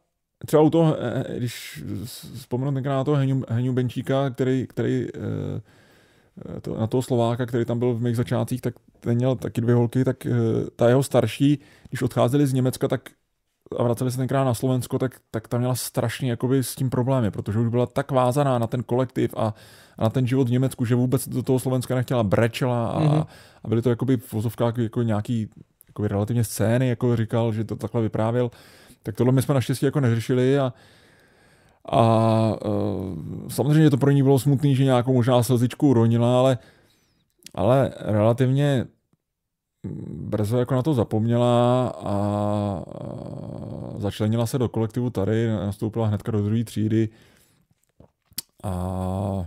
třeba u toho, eh, když vzpomenu tenkrát na toho Heniu, Heniu Benčíka, který, který uh, to, na toho Slováka, který tam byl v mých začátcích, tak ten měl taky dvě holky, tak uh, ta jeho starší, když odcházeli z Německa, tak a vraceli se tenkrát na Slovensko, tak, tak tam měla strašně jakoby s tím problémy, protože už byla tak vázaná na ten kolektiv a a na ten život v Německu, že vůbec do toho Slovenska nechtěla brečela a, mm-hmm. a byly to jakoby v vozovkách jako nějaký jakoby relativně scény, jako říkal, že to takhle vyprávěl. Tak tohle my jsme naštěstí jako neřešili a, a e, samozřejmě to pro ní bylo smutný, že nějakou možná slzičku uronila, ale, ale relativně brzo jako na to zapomněla a, a začlenila se do kolektivu tady, nastoupila hnedka do druhé třídy a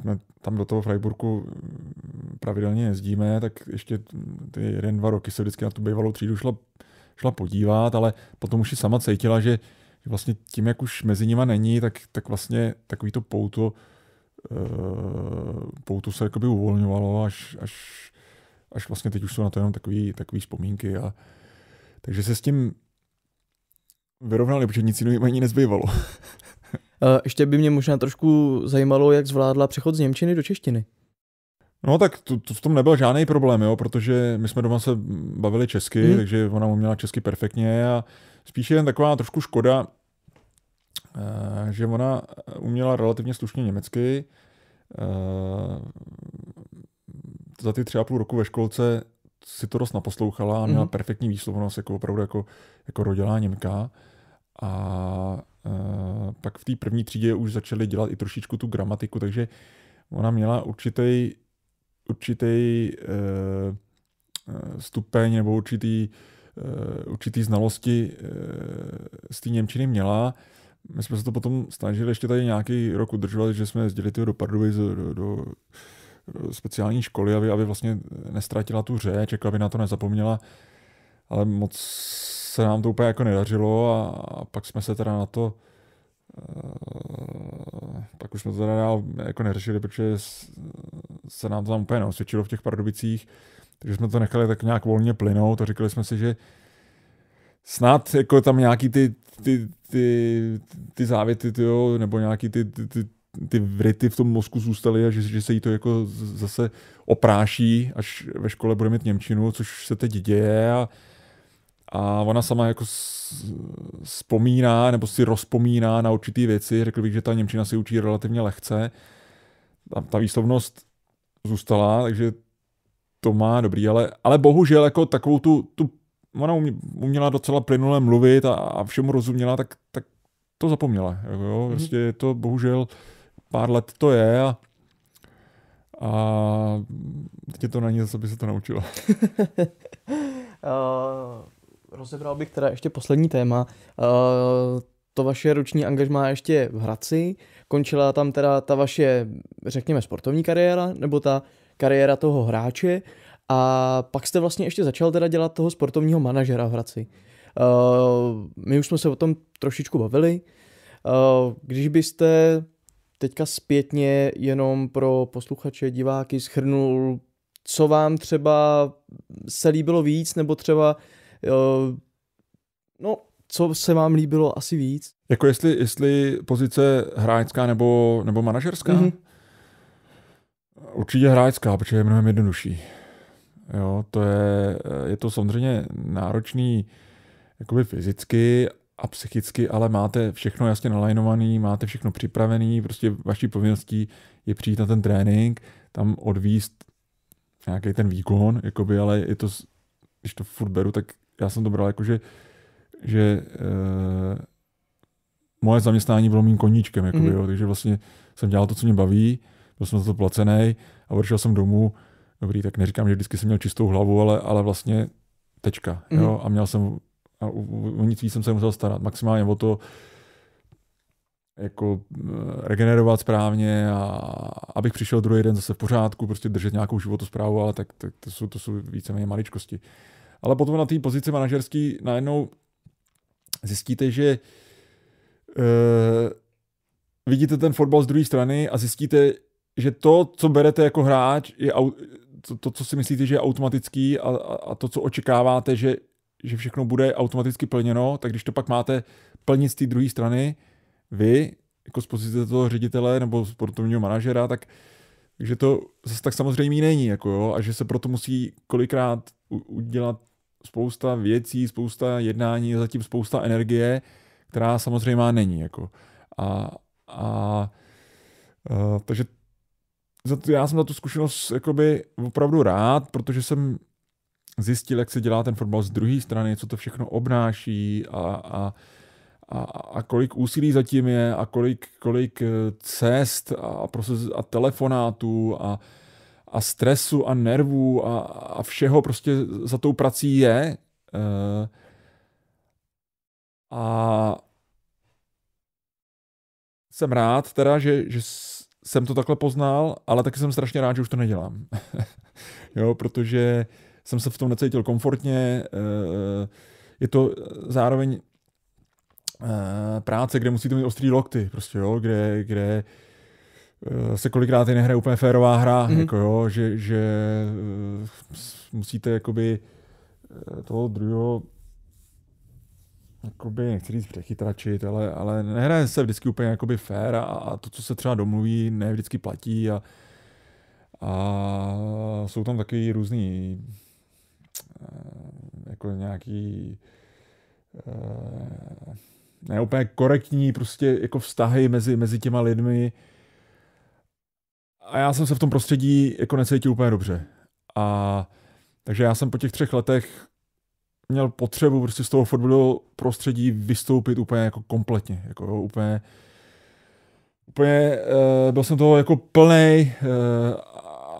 jsme tam do toho Freiburgu mm, pravidelně jezdíme, tak ještě ty jeden, dva roky se vždycky na tu bývalou třídu šla, šla podívat, ale potom už si sama cítila, že vlastně tím, jak už mezi nima není, tak, tak vlastně takový to pouto, eh, pouto se jakoby uvolňovalo, až, až, až vlastně teď už jsou na to jenom takový, takový vzpomínky. A, takže se s tím vyrovnali, protože nic jiného ani nezbývalo. Eh, ještě by mě možná trošku zajímalo, jak zvládla přechod z Němčiny do češtiny. No tak to, to v tom nebyl žádný problém, jo, protože my jsme doma se bavili česky, hmm. takže ona uměla česky perfektně a spíše jen taková trošku škoda, eh, že ona uměla relativně slušně německy. Eh, za ty tři a půl roku ve školce si to dost naposlouchala a měla mm-hmm. perfektní výslovnost, jako opravdu jako, jako rodilá Němka. A Eh, pak v té první třídě už začali dělat i trošičku tu gramatiku, takže ona měla určitý, určitý eh, eh, stupeň nebo určitý, určitý znalosti z té Němčiny měla. My jsme se to potom snažili ještě tady nějaký rok udržovat, že jsme jezdili do Pardubic, do, do, do speciální školy, aby, aby vlastně nestratila tu řeč, aby na to nezapomněla, ale moc se nám to úplně jako nedařilo a, a pak jsme se teda na to Uh, pak už jsme to teda dál jako neřešili, protože se nám to tam úplně neosvědčilo v těch Pardubicích, takže jsme to nechali tak nějak volně plynout a říkali jsme si, že snad jako tam nějaký ty, ty, ty, ty závěty, ty, jo, nebo nějaký ty, ty, ty, ty vryty v tom mozku zůstaly a že, že se jí to jako zase opráší, až ve škole bude mít Němčinu, což se teď děje a uh, a ona sama jako vzpomíná, nebo si rozpomíná na určité věci. Řekl bych, že ta Němčina si učí relativně lehce. Ta, ta výslovnost zůstala, takže to má dobrý, ale, ale bohužel jako takovou tu, tu ona uměla docela plynule mluvit a, a všemu rozuměla, tak, tak to zapomněla. jo, mm-hmm. Prostě je to bohužel pár let to je a, a teď je to na ní, zase by se to naučila. Rozebral bych teda ještě poslední téma. Uh, to vaše ruční angažmá ještě v Hradci. Končila tam teda ta vaše, řekněme, sportovní kariéra, nebo ta kariéra toho hráče. A pak jste vlastně ještě začal teda dělat toho sportovního manažera v Hradci. Uh, my už jsme se o tom trošičku bavili. Uh, když byste teďka zpětně jenom pro posluchače, diváky schrnul, co vám třeba se líbilo víc, nebo třeba No, co se vám líbilo asi víc? Jako jestli, jestli pozice hráčská nebo, nebo manažerská? Mm-hmm. Určitě hráčská, protože je mnohem jednodušší. Jo, to je, je to samozřejmě náročný jakoby fyzicky a psychicky, ale máte všechno jasně nalajnovaný, máte všechno připravený, prostě vaší povinností je přijít na ten trénink, tam odvíst nějaký ten výkon, jakoby, ale je to, když to furt beru, tak já jsem to bral jako, že, že uh, moje zaměstnání bylo mým koníčkem, jakoby, mm. jo, takže vlastně jsem dělal to, co mě baví, byl jsem za to placený a odešel jsem domů, dobrý, tak neříkám, že vždycky jsem měl čistou hlavu, ale, ale vlastně tečka, mm. jo, a měl jsem, a o nic víc jsem se musel starat, maximálně o to, jako eh, regenerovat správně a abych přišel druhý den zase v pořádku, prostě držet nějakou životosprávu, ale tak, tak to jsou, to jsou víceméně maličkosti. Uh, ale potom na té pozici manažerské najednou zjistíte, že uh, vidíte ten fotbal z druhé strany a zjistíte, že to, co berete jako hráč, je au, to, to, co si myslíte, že je automatický a, a, a to, co očekáváte, že, že všechno bude automaticky plněno, tak když to pak máte plnit z té druhé strany, vy, jako z pozice toho ředitele nebo sportovního manažera, tak že to zase tak samozřejmě není, jako jo, a že se proto musí kolikrát udělat spousta věcí, spousta jednání, zatím spousta energie, která samozřejmě není. Jako. A, a, a takže za to, já jsem za tu zkušenost jakoby opravdu rád, protože jsem zjistil, jak se dělá ten fotbal z druhé strany, co to všechno obnáší a, a, a, a kolik úsilí zatím je a kolik, kolik eh, cest a, proces a telefonátů a, a stresu a nervů a, a všeho prostě za tou prací je. Eh, a jsem rád teda, že, že jsem to takhle poznal, ale taky jsem strašně rád, že už to nedělám. jo, protože jsem se v tom necítil komfortně, eh, je to zároveň eh, práce, kde musíte mít ostrý lokty, prostě jo, kde, kde Eh, se kolikrát i nehraje úplně férová hra, mm-hmm. jako jo, že, že eh, musíte jakoby eh, toho druhého jakoby, nechci říct přechytračit, ale, ale nehraje se vždycky úplně jakoby fair a, a to, co se třeba domluví, ne vždycky platí a, a jsou tam takový různý jako nějaký ne úplně korektní prostě jako vztahy mezi, mezi těma lidmi, a já jsem se v tom prostředí jako necítil úplně dobře. A takže já jsem po těch třech letech měl potřebu prostě z toho fotbalu prostředí vystoupit úplně jako kompletně, jako jo, úplně úplně uh, byl jsem toho jako plný uh, eh,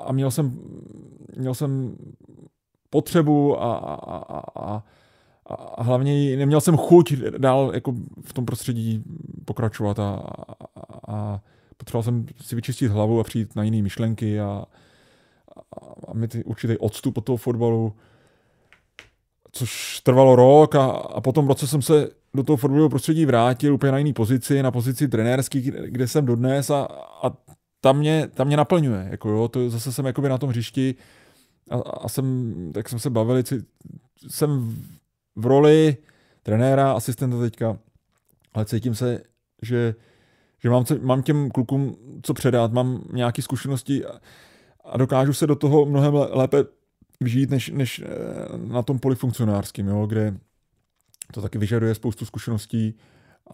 a měl jsem měl jsem potřebu a, a, a, a a hlavně neměl jsem chuť dál jako v tom prostředí pokračovat a, a, a potřeboval jsem si vyčistit hlavu a přijít na jiné myšlenky a, a, a mít určitý odstup od toho fotbalu, což trvalo rok a, a potom roce jsem se do toho fotbalového prostředí vrátil úplně na jiný pozici, na pozici trenérský, kde jsem dodnes a, a tam mě, tam mě naplňuje. Jako jo, to zase jsem jakoby na tom hřišti a, a jsem, tak jsem se bavili, jsem v roli trenéra, asistenta teďka, ale cítím se, že že mám, mám těm klukům co předat, mám nějaké zkušenosti a, a dokážu se do toho mnohem lépe vžít, než, než eh, na tom poli funkcionářském, jo, kde to taky vyžaduje spoustu zkušeností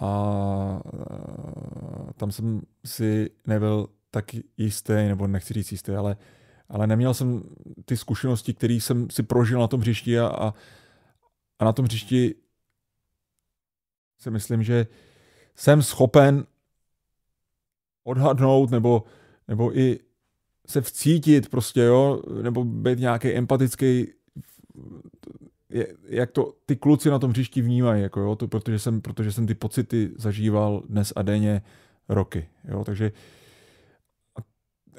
a, a eh, tam jsem si nebyl tak jistý, nebo nechci říct jistý, ale, ale neměl jsem ty zkušenosti, které jsem si prožil na tom hřišti a, a, a na tom hřišti si myslím, že jsem schopen odhadnout nebo, nebo i se vcítit prostě, jo, nebo být nějaký empatický, jak to ty kluci na tom hřišti vnímají, jako jo, to, protože, jsem, protože jsem ty pocity zažíval dnes a denně roky, jo, takže a,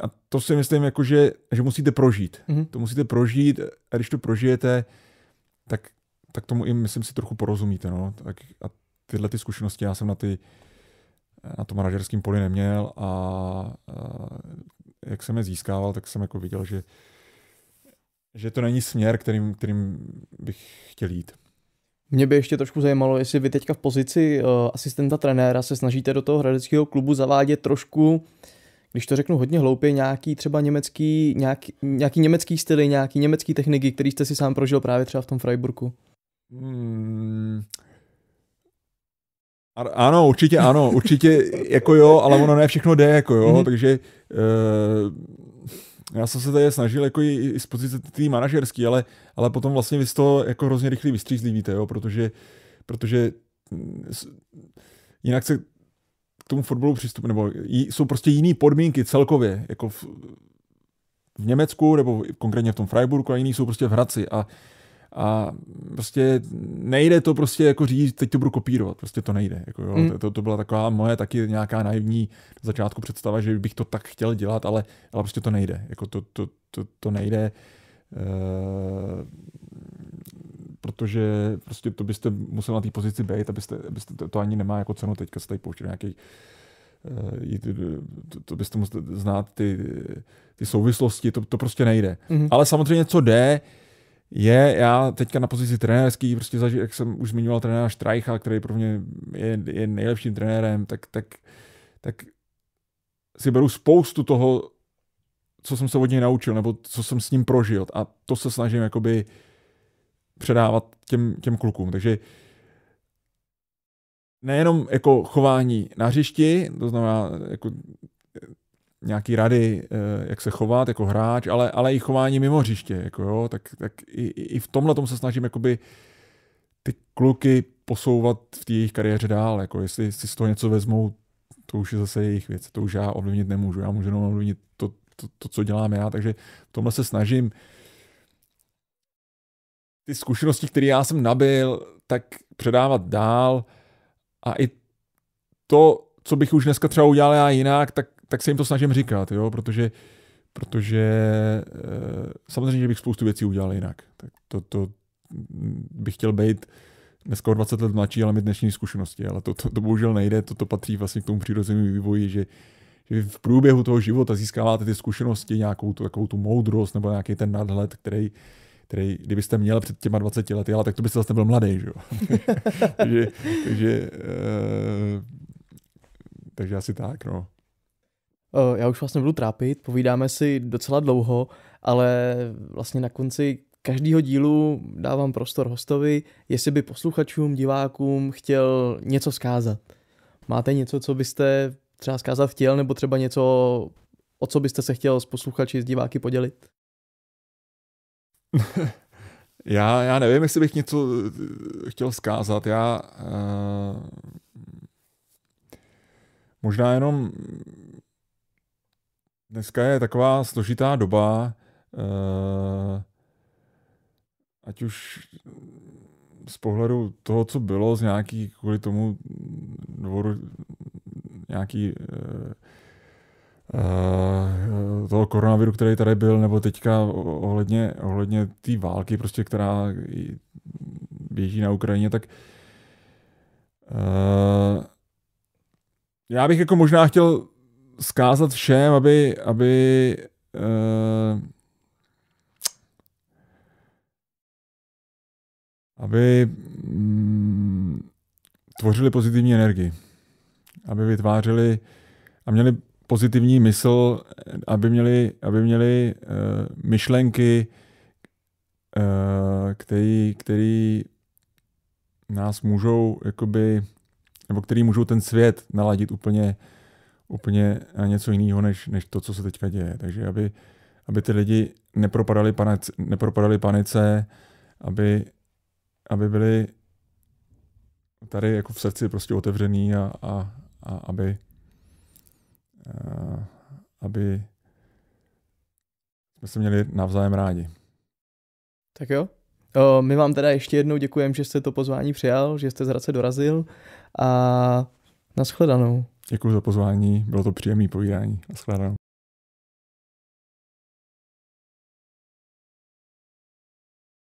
a to si myslím, jako že, že musíte prožít. Mm-hmm. To musíte prožít a když to prožijete, tak, tak tomu i, myslím si, trochu porozumíte, no, tak, a tyhle ty zkušenosti já jsem na ty, uh, na tom manažerském poli neměl a, a jak jsem je získával, tak jsem jako viděl, že, že to není směr, kterým, kterým bych chtěl jít. Mě by ještě trošku zajímalo, jestli vy teďka v pozici uh, asistenta trenéra se snažíte do toho hradeckého klubu zavádět trošku, když to řeknu hodně hloupě, nějaký třeba německý, nějaký, nějaký německý styly, nějaký německý techniky, který jste si sám prožil právě třeba v tom Freiburgu. Hmm, ano, určitě ano, určitě jako jo, ale ono ne všechno jde, jako jo, mm-hmm. takže e, já jsem se tady snažil jako i, i z pozice tý manažerský, ale, ale potom vlastně vy to jako hrozně rychle vystřízlivíte, jo, protože, protože mm, jinak se k tomu fotbalu přistup, nebo jí, jsou prostě jiné podmínky celkově, jako v, v Německu, nebo konkrétně v tom Freiburgu a jiný jsou prostě v Hradci a a prostě nejde to prostě jako říct, teď to budu kopírovat, prostě to nejde. Jako jo. Mm. To, to, byla taková moje taky nějaká naivní začátku představa, že bych to tak chtěl dělat, ale, ale prostě to nejde. Jako to, to, to, to nejde. Uh, protože prostě to byste musel na té pozici být, abyste, abyste to, to ani nemá jako cenu teďka se tady pouštět nějaký eh, to, to byste museli znát ty, ty souvislosti, to, to prostě nejde. Mm-hmm. Ale samozřejmě, co jde, uh, je, já teďka na pozici trenérský, prostě zaži, jak jsem už zmiňoval trenéra Štrajcha, který pro mě je, je nejlepším trenérem, tak, tak, tak si beru spoustu toho, co jsem se od něj naučil, nebo co jsem s ním prožil a to se snažím jakoby předávat těm, těm klukům. Takže nejenom jako chování na hřišti, to znamená jako nějaký rady, eh, jak se chovat jako hráč, ale, ale i chování mimo hřiště, jako jo, tak, tak i, i v tomhle tomu se snažím jakoby ty kluky posouvat v té jejich kariéře dál, jako jestli si z toho něco vezmou, to už je zase jejich věc, to už já ovlivnit nemůžu, já můžu jenom ovlivnit to, to, to co dělám já, takže v tomhle se snažím ty zkušenosti, které já jsem nabil, tak předávat dál a i to, co bych už dneska třeba udělal já jinak, tak tak se jim to snažím říkat, jo, protože, protože eh, samozřejmě, že bych spoustu věcí udělal jinak. Tak to, to bych chtěl být dneska o 20 let mladší, ale mít dnešní zkušenosti, ale to, to, to bohužel nejde, to, to patří vlastně k tomu přirozenému vývoji, že, že v průběhu toho života získáváte ty zkušenosti, nějakou tu, takovou tu moudrost nebo nějaký ten nadhled, který, který kdybyste měl před těma 20 lety, ale tak to byste zase byl mladý, že jo. takže, takže, e, takže asi tak, no. Eh, já už vlastně budu trápit, povídáme si docela dlouho, ale vlastně na konci každého dílu dávám prostor hostovi, jestli by posluchačům, divákům chtěl něco zkázat. Máte něco, co byste třeba zkázat chtěl, nebo třeba něco, o co byste se chtěl s posluchači, s diváky podělit? já, já nevím, jestli bych něco eh, chtěl zkázat. Já uh, možná jenom dneska je taková složitá doba, eh, ať už z pohledu toho, co bylo, z nějaký, kvůli tomu dvoru, nějaký eh, eh, toho koronaviru, který tady byl, nebo teďka ohledně, ohledně té války, prostě, která běží na Ukrajině, tak já bych jako možná chtěl zkázat všem, aby, aby uh, aby um, tvořili pozitivní energii, aby vytvářeli a měli pozitivní mysl, aby měli, aby měli uh, myšlenky, uh, který, který nás můžou, jakoby, nebo který můžou ten svět naladit úplně úplně na něco jiného, než, než to, co se teďka děje. Takže aby, aby ty lidi nepropadali, panice, nepropadali panice, aby, aby byli tady jako v srdci prostě otevřený a, a, a aby, a, eh, aby jsme se měli navzájem rádi. Tak jo. O, my vám teda ještě jednou děkujeme, že jste to pozvání přijal, že jste z Hradce dorazil a naschledanou. Děkuji za pozvání, bylo to příjemné povídání. Naschledanou.